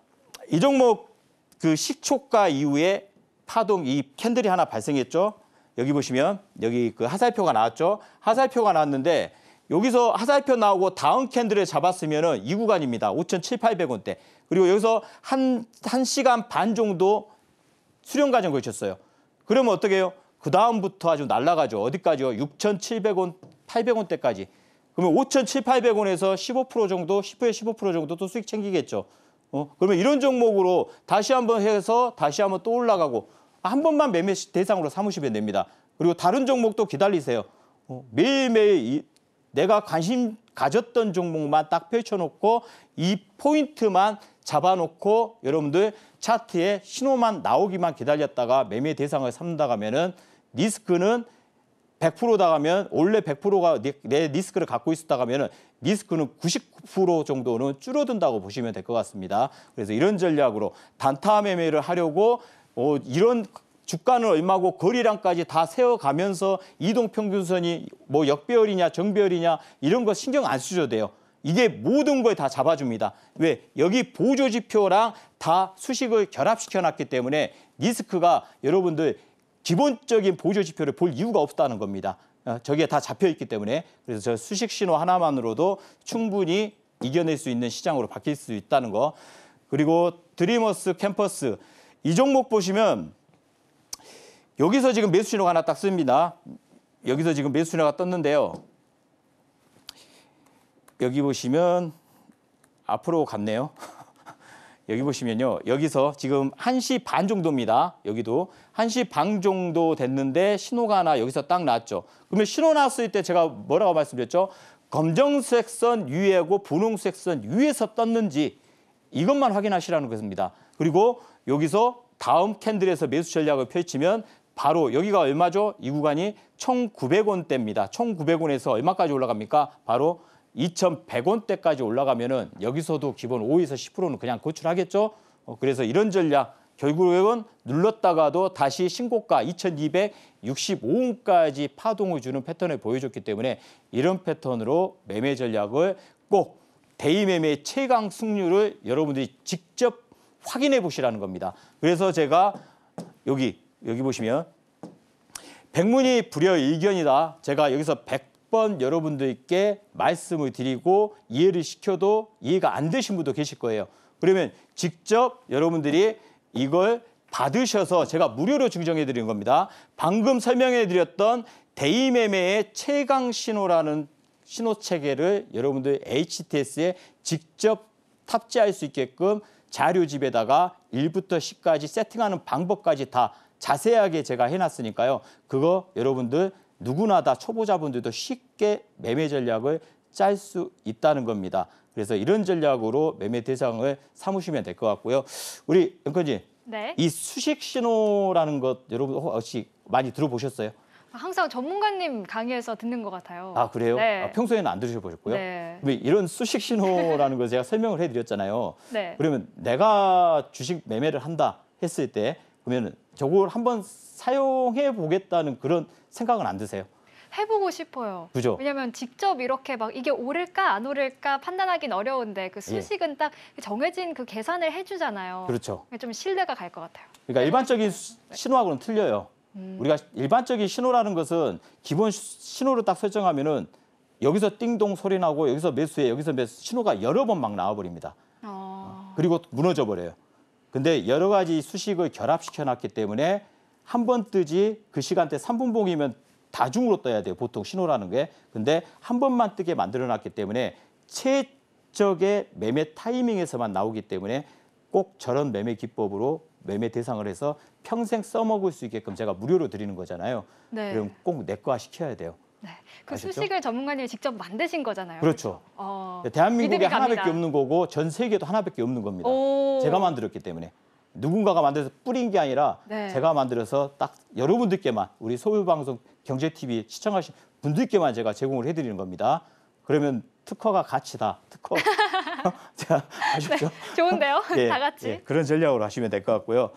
S2: 이 종목 그 식초가 이후에 파동 이 캔들이 하나 발생했죠. 여기 보시면 여기 그 하살표가 나왔죠. 하살표가 나왔는데 여기서 하살표 나오고 다음 캔들을 잡았으면 은이 구간입니다. 5,780원대. 0 그리고 여기서 한, 한 시간 반 정도 수령 과정 거쳤어요. 그러면 어떻게 해요? 그 다음부터 아주 날라가죠. 어디까지요? 6,700원, 800원대까지. 그러면 5,700원에서 15% 정도, 10%에 15% 정도 또 수익 챙기겠죠. 어? 그러면 이런 종목으로 다시 한번 해서 다시 한번 또 올라가고 한 번만 매매 대상으로 사무시면 됩니다. 그리고 다른 종목도 기다리세요. 어, 매일매일 이, 내가 관심 가졌던 종목만 딱 펼쳐놓고 이 포인트만 잡아놓고 여러분들 차트에 신호만 나오기만 기다렸다가 매매 대상을 삼는다 가면은 리스크는 100%다 가면 원래 100%가 내 리스크를 갖고 있었다 가면은 리스크는 99% 정도는 줄어든다고 보시면 될 것 같습니다. 그래서 이런 전략으로 단타 매매를 하려고 어, 이런 주가는 얼마고 거리량까지 다 세워가면서 이동평균선이 뭐 역배열이냐 정배열이냐 이런 거 신경 안 쓰셔도 돼요. 이게 모든 걸 다 잡아줍니다. 왜? 여기 보조지표랑 다 수식을 결합시켜놨기 때문에 리스크가 여러분들 기본적인 보조지표를 볼 이유가 없다는 겁니다. 어, 저기에 다 잡혀있기 때문에 그래서 저 수식 신호 하나만으로도 충분히 이겨낼 수 있는 시장으로 바뀔 수 있다는 거. 그리고 드리머스 캠퍼스 이 종목 보시면 여기서 지금 매수 신호가 하나 딱 씁니다. 여기서 지금 매수 신호가 떴는데요. 여기 보시면 앞으로 갔네요. 여기 보시면요. 여기서 지금 1시 반 정도입니다. 여기도 1시 반 정도 됐는데 신호가 하나 여기서 딱났죠 그러면 신호 났을때 제가 뭐라고 말씀드렸죠? 검정색 선 위에고 분홍색 선 위에서 떴는지 이것만 확인하시라는 것입니다. 그리고 여기서 다음 캔들에서 매수 전략을 펼치면 바로 여기가 얼마죠? 이 구간이 1,900원대입니다. 1,900원에서 얼마까지 올라갑니까? 바로 2,100원대까지 올라가면은 여기서도 기본 5에서 10%는 그냥 고출하겠죠. 어, 그래서 이런 전략 결국은 눌렀다가도 다시 신고가 2,265원까지 파동을 주는 패턴을 보여줬기 때문에 이런 패턴으로 매매 전략을 꼭대이매매 최강 승률을 여러분들이 직접 확인해 보시라는 겁니다. 그래서 제가 여기 여기 보시면 백문이 불여 일견이다. 제가 여기서 백번 여러분들께 말씀을 드리고 이해를 시켜도 이해가 안 되신 분도 계실 거예요. 그러면 직접 여러분들이 이걸 받으셔서 제가 무료로 증정해 드리는 겁니다. 방금 설명해 드렸던 대이매매의 최강 신호라는 신호 체계를 여러분들 HTS에 직접 탑재할 수 있게끔 자료집에다가 1부터 10까지 세팅하는 방법까지 다 자세하게 제가 해놨으니까요. 그거 여러분들 누구나 다 초보자분들도 쉽게 매매 전략을 짤 수 있다는 겁니다. 그래서 이런 전략으로 매매 대상을 삼으시면 될 것 같고요. 우리 은근님 네. 이 수식 신호라는 것 여러분 혹시 많이 들어보셨어요?
S1: 아, 항상 전문가님 강의에서 듣는 것 같아요. 아 그래요? 네. 아,
S2: 평소에는 안 들으셔보셨고요. 네. 이런 수식 신호라는 걸 제가 설명을 해드렸잖아요. 네. 그러면 내가 주식 매매를 한다 했을 때 그러면 저걸 한번 사용해 보겠다는 그런 생각은 안 드세요?
S1: 해보고 싶어요. 그죠? 왜냐하면 직접 이렇게 막 이게 오를까 안 오를까 판단하기는 어려운데 그 예. 수식은 딱 정해진 그 계산을 해주잖아요. 그렇죠. 좀 신뢰가 갈 것 같아요.
S2: 그러니까 네. 일반적인 수- 네. 신호하고는 틀려요. 음. 우리가 일반적인 신호라는 것은 기본 신호를 딱 설정하면은 여기서 띵동 소리 나고 여기서 매수에 여기서 매수 신호가 여러 번 막 나와 버립니다. 어... 그리고 무너져 버려요. 근데 여러 가지 수식을 결합시켜 놨기 때문에 한 번 뜨지 그 시간대 3분봉이면 다중으로 떠야 돼요. 보통 신호라는 게. 근데 한 번만 뜨게 만들어 놨기 때문에 최적의 매매 타이밍에서만 나오기 때문에 꼭 저런 매매 기법으로 매매 대상을 해서 평생 써먹을 수 있게끔 제가 무료로 드리는 거잖아요. 네. 그럼 꼭내과 시켜야 돼요. 네, 그 아셨죠? 수식을
S1: 전문가님이 직접 만드신 거잖아요. 그렇죠. 어, 네, 대한민국에 하나밖에 없는
S2: 거고 전 세계에도 하나밖에 없는 겁니다. 오. 제가 만들었기 때문에 누군가가 만들어서 뿌린 게 아니라 네. 제가 만들어서 딱 여러분들께만 우리 소유방송 경제TV 시청하신 분들께만 제가 제공을 해드리는 겁니다. 그러면 특허가 가치다. 특허.
S1: 제가 아셨죠? 네, 좋은데요? 예, 다 같이. 예,
S2: 그런 전략으로 하시면 될 것 같고요.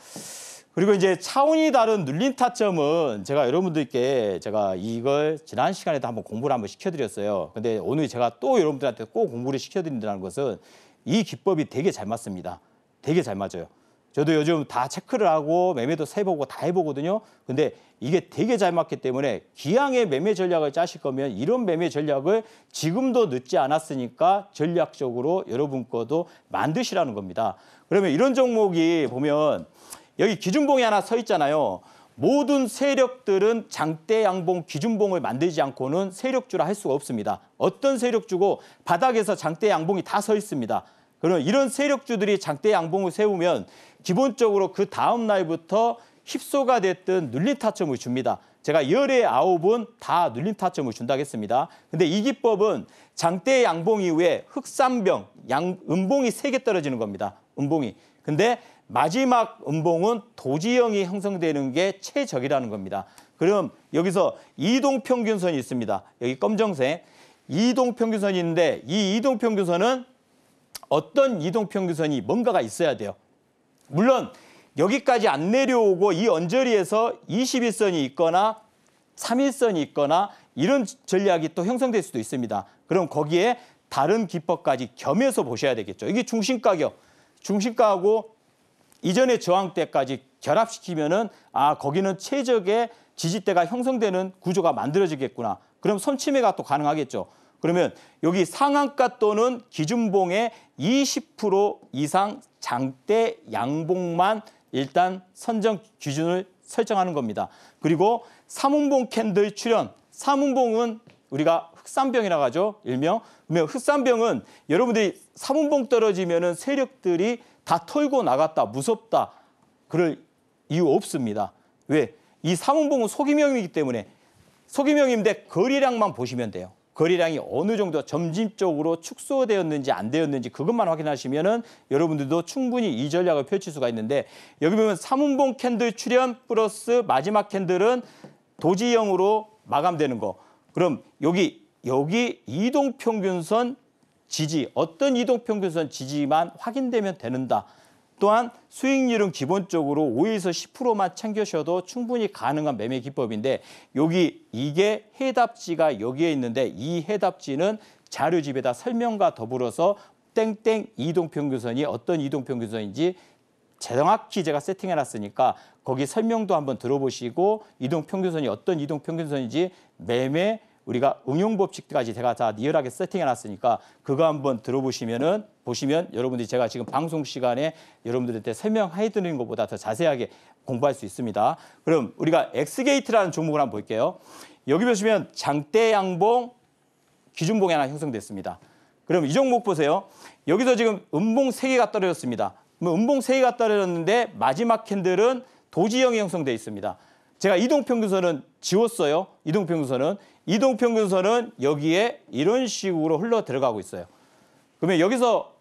S2: 그리고 이제 차원이 다른 눌린 타점은 제가 여러분들께 제가 이걸 지난 시간에도 한번 공부를 한번 시켜드렸어요. 근데 오늘 제가 또 여러분들한테 꼭 공부를 시켜드린다는 것은 이 기법이 되게 잘 맞습니다. 되게 잘 맞아요. 저도 요즘 다 체크를 하고 매매도 세보고 다 해보거든요. 근데 이게 되게 잘 맞기 때문에 기왕에 매매 전략을 짜실 거면 이런 매매 전략을 지금도 늦지 않았으니까 전략적으로 여러분 거도 만드시라는 겁니다. 그러면 이런 종목이 보면 여기 기준봉이 하나 서 있잖아요. 모든 세력들은 장대 양봉 기준봉을 만들지 않고는 세력주라 할 수가 없습니다. 어떤 세력주고 바닥에서 장대 양봉이 다 서 있습니다. 그러면 이런 세력주들이 장대 양봉을 세우면 기본적으로 그 다음 날부터 힙소가 됐든 눌림 타점을 줍니다. 제가 열의 아홉은 다 눌림 타점을 준다고 했습니다. 근데 이 기법은 장대 양봉 이후에 흑삼병, 양, 음봉이 세 개 떨어지는 겁니다. 음봉이. 근데 마지막 음봉은 도지형이 형성되는 게 최적이라는 겁니다. 그럼 여기서 이동평균선이 있습니다. 여기 검정색. 이동평균선이 있는데 이 이동평균선은 어떤 이동평균선이 뭔가가 있어야 돼요. 물론 여기까지 안 내려오고 이 언저리에서 21선이 있거나 3일선이 있거나 이런 전략이 또 형성될 수도 있습니다. 그럼 거기에 다른 기법까지 겸해서 보셔야 되겠죠. 이게 중심가격, 중심가하고 이전의 저항 때까지 결합시키면은 아 거기는 최적의 지지대가 형성되는 구조가 만들어지겠구나. 그럼 손침해가또 가능하겠죠. 그러면 여기 상한가 또는 기준봉의 20% 이상 장대 양봉만 일단 선정 기준을 설정하는 겁니다. 그리고 삼운봉 캔들 출현. 삼운봉은 우리가 흑산병이라고 하죠. 일명. 흑산병은 여러분들이 삼운봉 떨어지면 은 세력들이 다 털고 나갔다. 무섭다. 그럴 이유 없습니다. 왜? 이 사문봉은 소기명이기 때문에 소기명인데 거리량만 보시면 돼요. 거리량이 어느 정도 점진적으로 축소되었는지 안 되었는지 그것만 확인하시면 은 여러분들도 충분히 이 전략을 펼칠 수가 있는데 여기 보면 사문봉 캔들 출현 플러스 마지막 캔들은 도지형으로 마감되는 거. 그럼 여기 여기 이동평균선 지지, 어떤 이동평균선 지지만 확인되면 되는다. 또한 수익률은 기본적으로 5에서 10%만 챙겨셔도 충분히 가능한 매매 기법인데 여기 이게 해답지가 여기에 있는데 이 해답지는 자료집에다 설명과 더불어서 땡땡 이동평균선이 어떤 이동평균선인지 정확히 제가 세팅해놨으니까 거기 설명도 한번 들어보시고 이동평균선이 어떤 이동평균선인지 매매 우리가 응용 법칙까지 제가 다 리얼하게 세팅해 놨으니까 그거 한번 들어보시면은 보시면 여러분들이 제가 지금 방송 시간에 여러분들한테 설명해 드리는 것보다 더 자세하게 공부할 수 있습니다. 그럼 우리가 엑스게이트라는 종목을 한번 볼게요. 여기 보시면 장대 양봉 기준봉이 하나 형성됐습니다. 그럼 이 종목 보세요. 여기서 지금 음봉 세개가 떨어졌습니다. 음봉 세개가 떨어졌는데 마지막 캔들은 도지형이 형성돼 있습니다. 제가 이동평균선은 지웠어요. 이동평균선은 이동평균선은 여기에 이런 식으로 흘러 들어가고 있어요. 그러면 여기서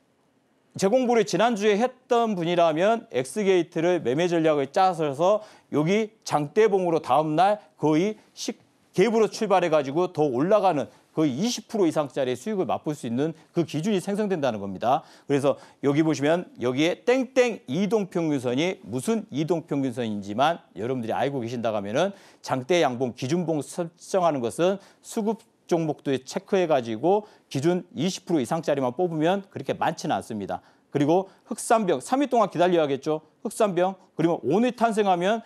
S2: 제 공부를 지난주에 했던 분이라면 엑스게이트를 매매 전략을 짜서 여기 장대봉으로 다음날 거의 10갭으로 출발해가지고 더 올라가는 거의 20% 이상짜리 수익을 맛볼 수 있는 그 기준이 생성된다는 겁니다. 그래서 여기 보시면 여기에 땡땡 이동평균선이 무슨 이동평균선인지만 여러분들이 알고 계신다고 하면은 장대 양봉 기준봉 설정하는 것은 수급 종목도 체크해가지고 기준 20% 이상짜리만 뽑으면 그렇게 많지는 않습니다. 그리고 흑산병 3일 동안 기다려야겠죠. 흑산병 그리고 오늘 탄생하면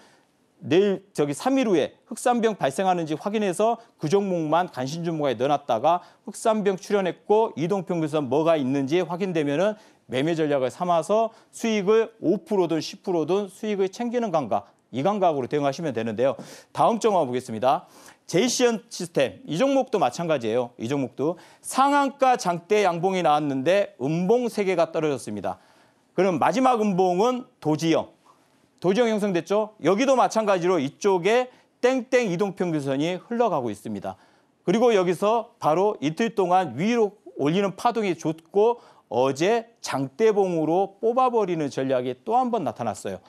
S2: 내일 저기 3일 후에 흑산병 발생하는지 확인해서 그 종목만 관심 종목에 넣어놨다가 흑산병 출현했고 이동평균선 뭐가 있는지 확인되면은 매매 전략을 삼아서 수익을 5%든 10%든 수익을 챙기는 감각 이 감각으로 대응하시면 되는데요. 다음 종목 보겠습니다. 제이시언 시스템 이 종목도 마찬가지예요. 이 종목도 상한가 장대 양봉이 나왔는데 음봉 3개가 떨어졌습니다. 그럼 마지막 음봉은 도지형 도지형성됐죠 여기도 마찬가지로 이쪽에 땡땡 이동평균선이 흘러가고 있습니다. 그리고 여기서 바로 이틀 동안 위로 올리는 파동이 좋고 어제 장대봉으로 뽑아버리는 전략이 또 한 번 나타났어요.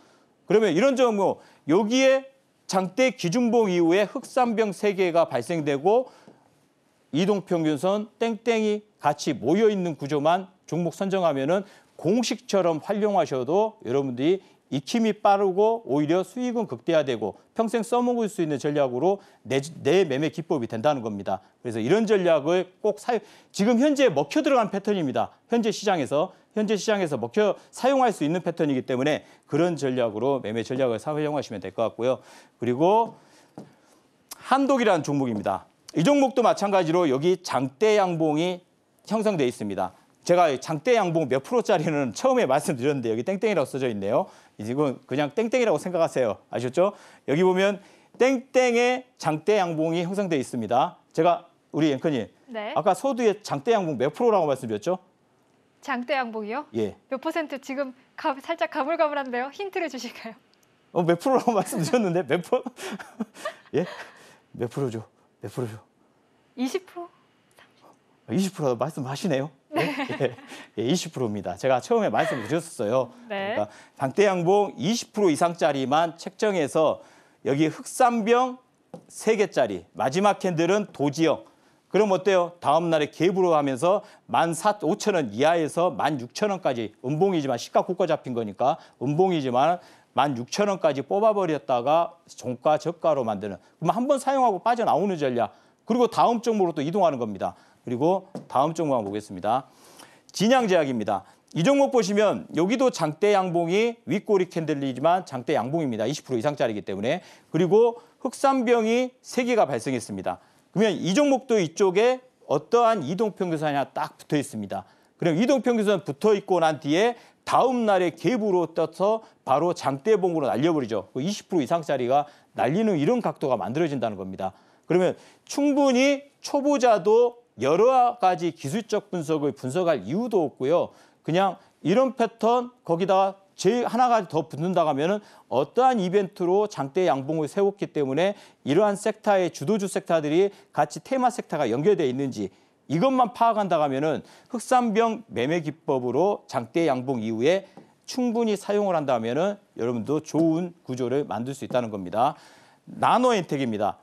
S2: 그러면 이런 점은 뭐 여기에 장대 기준봉 이후에 흑산병 세개가 발생되고 이동평균선 땡땡이 같이 모여있는 구조만 종목 선정하면 은 공식처럼 활용하셔도 여러분들이 익힘이 빠르고 오히려 수익은 극대화되고 평생 써먹을 수 있는 전략으로 내, 내 매매 기법이 된다는 겁니다. 그래서 이런 전략을 꼭 사용, 지금 현재 먹혀 들어간 패턴입니다. 현재 시장에서, 현재 시장에서 먹혀 사용할 수 있는 패턴이기 때문에 그런 전략으로 매매 전략을 사용하시면 될 것 같고요. 그리고 한독이라는 종목입니다. 이 종목도 마찬가지로 여기 장대 양봉이 형성돼 있습니다. 제가 장대 양봉 몇 프로짜리는 처음에 말씀드렸는데 여기 땡땡이라고 써져 있네요. 이건 그냥 땡땡이라고 생각하세요. 아셨죠? 여기 보면 땡땡의 장대 양봉이 형성되어 있습니다. 제가 우리 앵커님 네. 아까 소두의 장대 양봉 몇 프로라고 말씀드렸죠?
S1: 장대 양봉이요? 예. 몇 퍼센트 지금 가, 살짝 가물가물한데요. 힌트를 주실까요?
S2: 어, 몇 프로라고 말씀드렸는데 몇 프로? 예? 몇 프로죠? 몇 프로죠? 20%? 30%? 20% 말씀하시네요. 예, 예, 20%입니다. 예, 제가 처음에 말씀드렸었어요. 을 네. 그러니까 방대양봉 20% 이상짜리만 책정해서 여기 흑삼병 3개짜리 마지막 캔들은 도지역 그럼 어때요? 다음 날에 갭으로 하면서 1 5 0 0 0원 이하에서 1 6 0 0 0 원까지 은봉이지만 시가 국가 잡힌 거니까 은봉이지만 1 6 0 0 0 원까지 뽑아버렸다가 종가 저가로 만드는 그럼 한번 사용하고 빠져나오는 전략 그리고 다음 종목으로 또 이동하는 겁니다. 그리고 다음 종목 보겠습니다. 진양제약입니다. 이 종목 보시면 여기도 장대 양봉이 윗꼬리 캔들리지만 장대 양봉입니다. 20% 이상짜리이기 때문에. 그리고 흑산병이 세개가 발생했습니다. 그러면 이 종목도 이쪽에 어떠한 이동평균선이 딱 붙어 있습니다. 그럼 이동평균선 붙어 있고 난 뒤에 다음 날에 갭으로 떠서 바로 장대봉으로 날려버리죠. 20% 그 이상짜리가 날리는 이런 각도가 만들어진다는 겁니다. 그러면 충분히 초보자도 여러 가지 기술적 분석을 분석할 이유도 없고요. 그냥 이런 패턴 거기다가 제일 하나가 더 붙는다 하면은 어떠한 이벤트로 장대 양봉을 세웠기 때문에 이러한 섹터의 주도주 섹터들이 같이 테마 섹터가 연결돼 있는지 이것만 파악한다 하면은 흑산병 매매 기법으로 장대 양봉 이후에 충분히 사용을 한다면은 여러분도 좋은 구조를 만들 수 있다는 겁니다. 나노 엔텍입니다.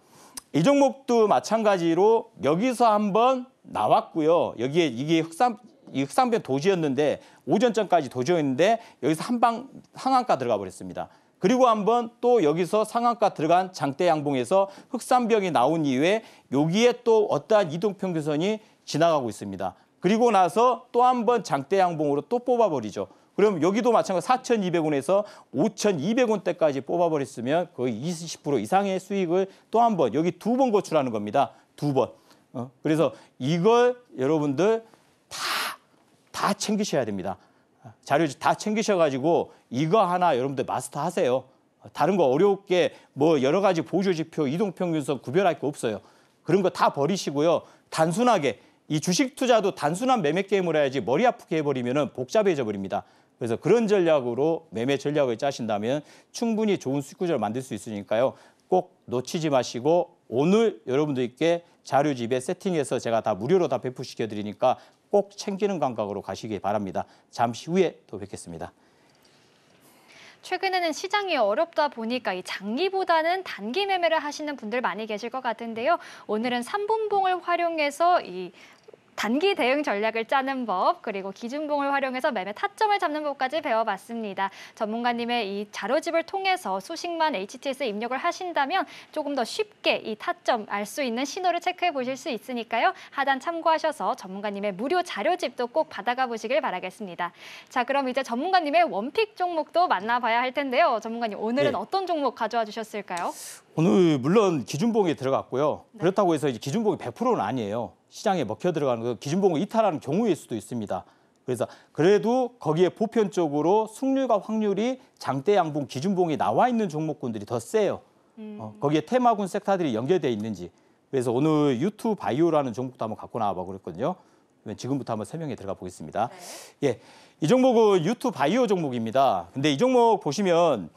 S2: 이 종목도 마찬가지로 여기서 한 번 나왔고요. 여기에 이게 흑삼 이 흑상변 도지였는데 오전전까지 도지였는데 여기서 한 방 상한가 들어가 버렸습니다. 그리고 한 번 또 여기서 상한가 들어간 장대 양봉에서 흑산병이 나온 이후에 여기에 또 어떠한 이동평균선이 지나가고 있습니다. 그리고 나서 또 한 번 장대 양봉으로 또 뽑아버리죠. 그럼 여기도 마찬가지 로 4,200원에서 5,200원대까지 뽑아버렸으면 거의 20% 이상의 수익을 또 한 번, 여기 두 번 고출하는 겁니다. 두 번. 어? 그래서 이걸 여러분들 다, 다 챙기셔야 됩니다. 자료 다 챙기셔가지고 이거 하나 여러분들 마스터 하세요. 다른 거 어렵게 뭐 여러 가지 보조지표, 이동평균선 구별할 게 없어요. 그런 거 다 버리시고요. 단순하게 이 주식 투자도 단순한 매매 게임을 해야지 머리 아프게 해버리면 복잡해져 버립니다. 그래서 그런 전략으로 매매 전략을 짜신다면 충분히 좋은 수익 구조를 만들 수 있으니까요. 꼭 놓치지 마시고 오늘 여러분들께 자료집에 세팅해서 제가 다 무료로 다 배포시켜 드리니까 꼭 챙기는 감각으로 가시기 바랍니다. 잠시 후에 또 뵙겠습니다.
S1: 최근에는 시장이 어렵다 보니까 이 장기보다는 단기 매매를 하시는 분들 많이 계실 것 같은데요. 오늘은 삼분봉을 활용해서 이 단기 대응 전략을 짜는 법, 그리고 기준봉을 활용해서 매매 타점을 잡는 법까지 배워봤습니다. 전문가님의 이 자료집을 통해서 수식만 HTS 입력을 하신다면 조금 더 쉽게 이 타점 알 수 있는 신호를 체크해 보실 수 있으니까요. 하단 참고하셔서 전문가님의 무료 자료집도 꼭 받아가 보시길 바라겠습니다. 자, 그럼 이제 전문가님의 원픽 종목도 만나봐야 할 텐데요. 전문가님, 오늘은 네. 어떤 종목 가져와 주셨을까요?
S2: 오늘 물론 기준봉에 들어갔고요. 네. 그렇다고 해서 기준봉이 100%는 아니에요. 시장에 먹혀 들어가는 그 기준봉을 이탈하는 경우일 수도 있습니다. 그래서 그래도 거기에 보편적으로 승률과 확률이 장대 양봉 기준봉이 나와 있는 종목군들이 더 세요. 어, 음. 어, 거기에 테마군 섹터들이 연결되어 있는지. 그래서 오늘 유튜 바이오라는 종목도 한번 갖고 나와봐 그랬거든요. 지금부터 한번 설명에 들어가 보겠습니다. 네. 예, 이 종목은 유튜 바이오 종목입니다. 근데 이 종목 보시면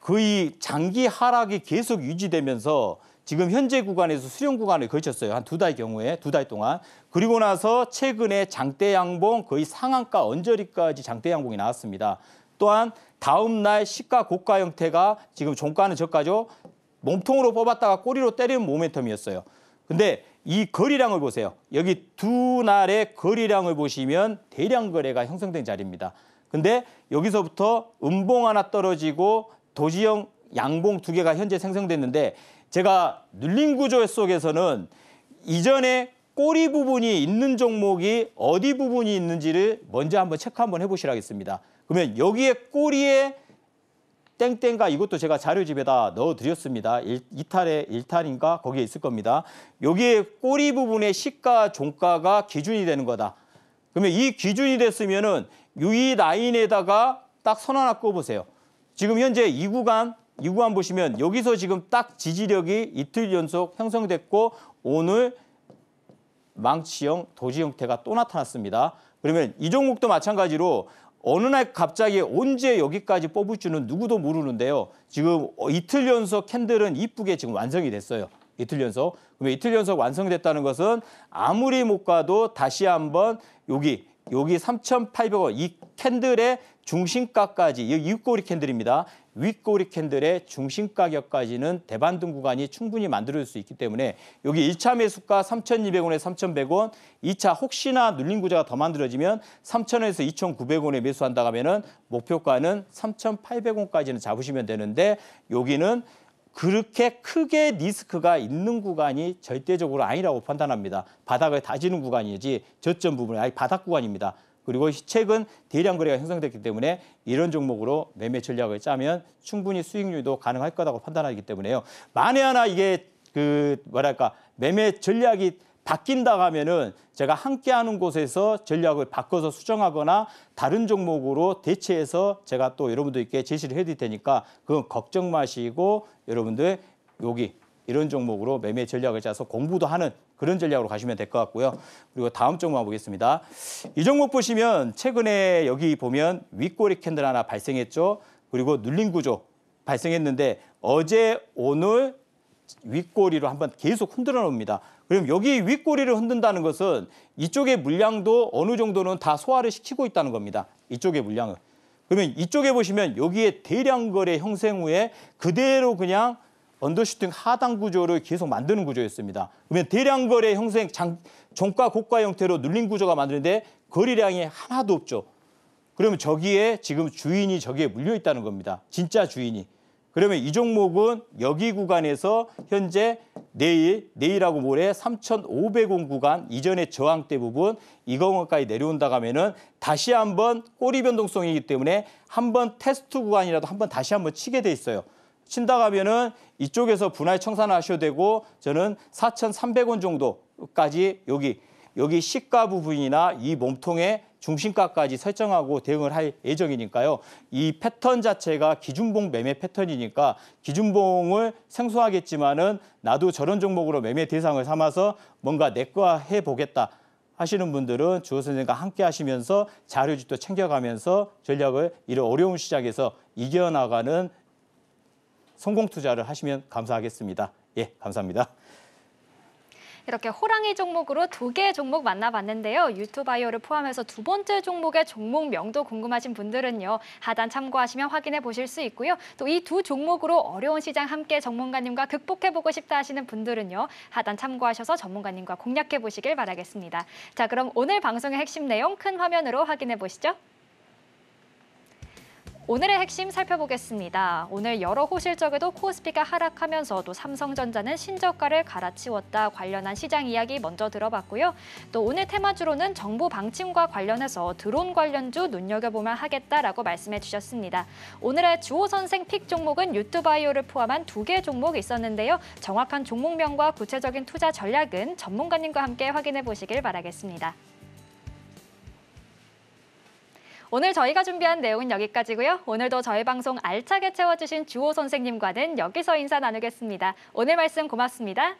S2: 거의 장기 하락이 계속 유지되면서 지금 현재 구간에서 수령 구간을 걸쳤어요. 한 두 달 경우에 두 달 동안. 그리고 나서 최근에 장대 양봉 거의 상한가 언저리까지 장대 양봉이 나왔습니다. 또한 다음 날 시가 고가 형태가 지금 종가는 저가죠. 몸통으로 뽑았다가 꼬리로 때리는 모멘텀이었어요. 근데 이 거리량을 보세요. 여기 두 날의 거리량을 보시면 대량 거래가 형성된 자리입니다. 근데 여기서부터 음봉 하나 떨어지고 도지형 양봉 두 개가 현재 생성됐는데 제가 눌림 구조 속에서는 이전에 꼬리 부분이 있는 종목이 어디 부분이 있는지를 먼저 한번 체크 한번 해보시라겠습니다. 그러면 여기에 꼬리에 땡땡과 이것도 제가 자료집에다 넣어드렸습니다. 이탈에 일탈인가 거기에 있을 겁니다. 여기에 꼬리 부분의 시가 종가가 기준이 되는 거다. 그러면 이 기준이 됐으면은 이 라인에다가 딱 선 하나 꼽으세요. 지금 현재 이 구간 이 구간 보시면 여기서 지금 딱 지지력이 이틀 연속 형성됐고 오늘 망치형 도지 형태가 또 나타났습니다. 그러면 이종국도 마찬가지로 어느 날 갑자기 언제 여기까지 뽑을 줄은 누구도 모르는데요. 지금 이틀 연속 캔들은 이쁘게 지금 완성이 됐어요. 이틀 연속. 그러면 이틀 연속 완성됐다는 것은 아무리 못 가도 다시 한번 여기 여기 3,800원 이 캔들의 중심가까지 이 6고리 캔들입니다. 윗꼬리 캔들의 중심 가격까지는 대반등 구간이 충분히 만들어질 수 있기 때문에 여기 1차 매수가 3,200원에 3,100원, 2차 혹시나 눌린 구조가 더 만들어지면 3,000원에서 2,900원에 매수한다 하면은 목표가는 3,800원까지는 잡으시면 되는데 여기는 그렇게 크게 리스크가 있는 구간이 절대적으로 아니라고 판단합니다. 바닥을 다지는 구간이지 저점 부분은 아니 바닥 구간입니다. 그리고 시책은 대량 거래가 형성됐기 때문에 이런 종목으로 매매 전략을 짜면 충분히 수익률도 가능할 거라고 판단하기 때문에요. 만에 하나 이게 그 뭐랄까 매매 전략이 바뀐다 하면은 제가 함께 하는 곳에서 전략을 바꿔서 수정하거나 다른 종목으로 대체해서 제가 또 여러분들께 제시를 해드릴 테니까 그건 걱정 마시고 여러분들 여기 이런 종목으로 매매 전략을 짜서 공부도 하는 그런 전략으로 가시면 될 것 같고요. 그리고 다음 종목 보겠습니다. 이 종목 보시면 최근에 여기 보면 윗꼬리 캔들 하나 발생했죠. 그리고 눌린 구조 발생했는데 어제 오늘 윗꼬리로 한번 계속 흔들어 놓습니다. 그럼 여기 윗꼬리를 흔든다는 것은 이쪽의 물량도 어느 정도는 다 소화를 시키고 있다는 겁니다. 이쪽의 물량을. 그러면 이쪽에 보시면 여기에 대량 거래 형생 후에 그대로 그냥 언더슈팅 하단 구조를 계속 만드는 구조였습니다. 그러면 대량 거래 형성 장, 종가 고가 형태로 눌린 구조가 만드는데 거래량이 하나도 없죠. 그러면 저기에 지금 주인이 저기에 물려 있다는 겁니다. 진짜 주인이. 그러면 이 종목은 여기 구간에서 현재 내일, 내일하고 모레 3,500원 구간 이전의 저항대 부분 이거원까지 내려온다 가면은 다시 한번 꼬리 변동성이기 때문에 한번 테스트 구간이라도 한번 다시 한번 치게 돼 있어요. 친다 가면은 이쪽에서 분할 청산하셔도 되고 저는 4,300원 정도까지 여기 여기 시가 부분이나 이 몸통의 중심가까지 설정하고 대응을 할 예정이니까요. 이 패턴 자체가 기준봉 매매 패턴이니까 기준봉을 생소하겠지만은 나도 저런 종목으로 매매 대상을 삼아서 뭔가 내과 해보겠다. 하시는 분들은 주호 선생과 님 함께 하시면서 자료집도 챙겨가면서 전략을 이런 어려운 시장에서 이겨나가는 성공 투자를 하시면 감사하겠습니다. 예, 감사합니다.
S1: 이렇게 호랑이 종목으로 두 개의 종목 만나봤는데요. 유튜바이오를 포함해서 두 번째 종목의 종목명도 궁금하신 분들은요. 하단 참고하시면 확인해 보실 수 있고요. 또 이 두 종목으로 어려운 시장 함께 전문가님과 극복해보고 싶다 하시는 분들은요. 하단 참고하셔서 전문가님과 공략해 보시길 바라겠습니다. 자, 그럼 오늘 방송의 핵심 내용 큰 화면으로 확인해 보시죠. 오늘의 핵심 살펴보겠습니다. 오늘 여러 호실적에도 코스피가 하락하면서 또 삼성전자는 신저가를 갈아치웠다 관련한 시장 이야기 먼저 들어봤고요. 또 오늘 테마주로는 정부 방침과 관련해서 드론 관련주 눈여겨보면 하겠다라고 말씀해 주셨습니다. 오늘의 주호 선생 픽 종목은 유튜바이오를 포함한 두 개종목 있었는데요. 정확한 종목명과 구체적인 투자 전략은 전문가님과 함께 확인해 보시길 바라겠습니다. 오늘 저희가 준비한 내용은 여기까지고요. 오늘도 저희 방송 알차게 채워주신 주호 선생님과는 여기서 인사 나누겠습니다. 오늘 말씀 고맙습니다.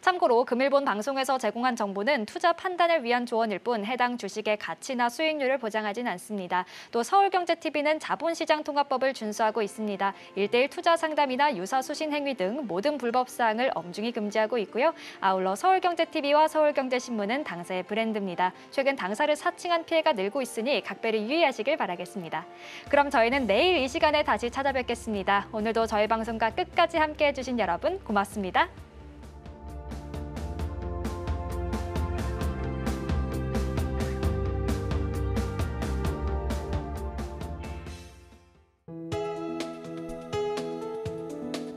S1: 참고로 금일본 방송에서 제공한 정보는 투자 판단을 위한 조언일 뿐 해당 주식의 가치나 수익률을 보장하진 않습니다. 또 서울경제TV는 자본시장 통합법을 준수하고 있습니다. 일대일 투자 상담이나 유사 수신 행위 등 모든 불법 사항을 엄중히 금지하고 있고요. 아울러 서울경제TV와 서울경제신문은 당사의 브랜드입니다. 최근 당사를 사칭한 피해가 늘고 있으니 각별히 유의하시길 바라겠습니다. 그럼 저희는 내일 이 시간에 다시 찾아뵙겠습니다. 오늘도 저희 방송과 끝까지 함께해 주신 여러분 고맙습니다.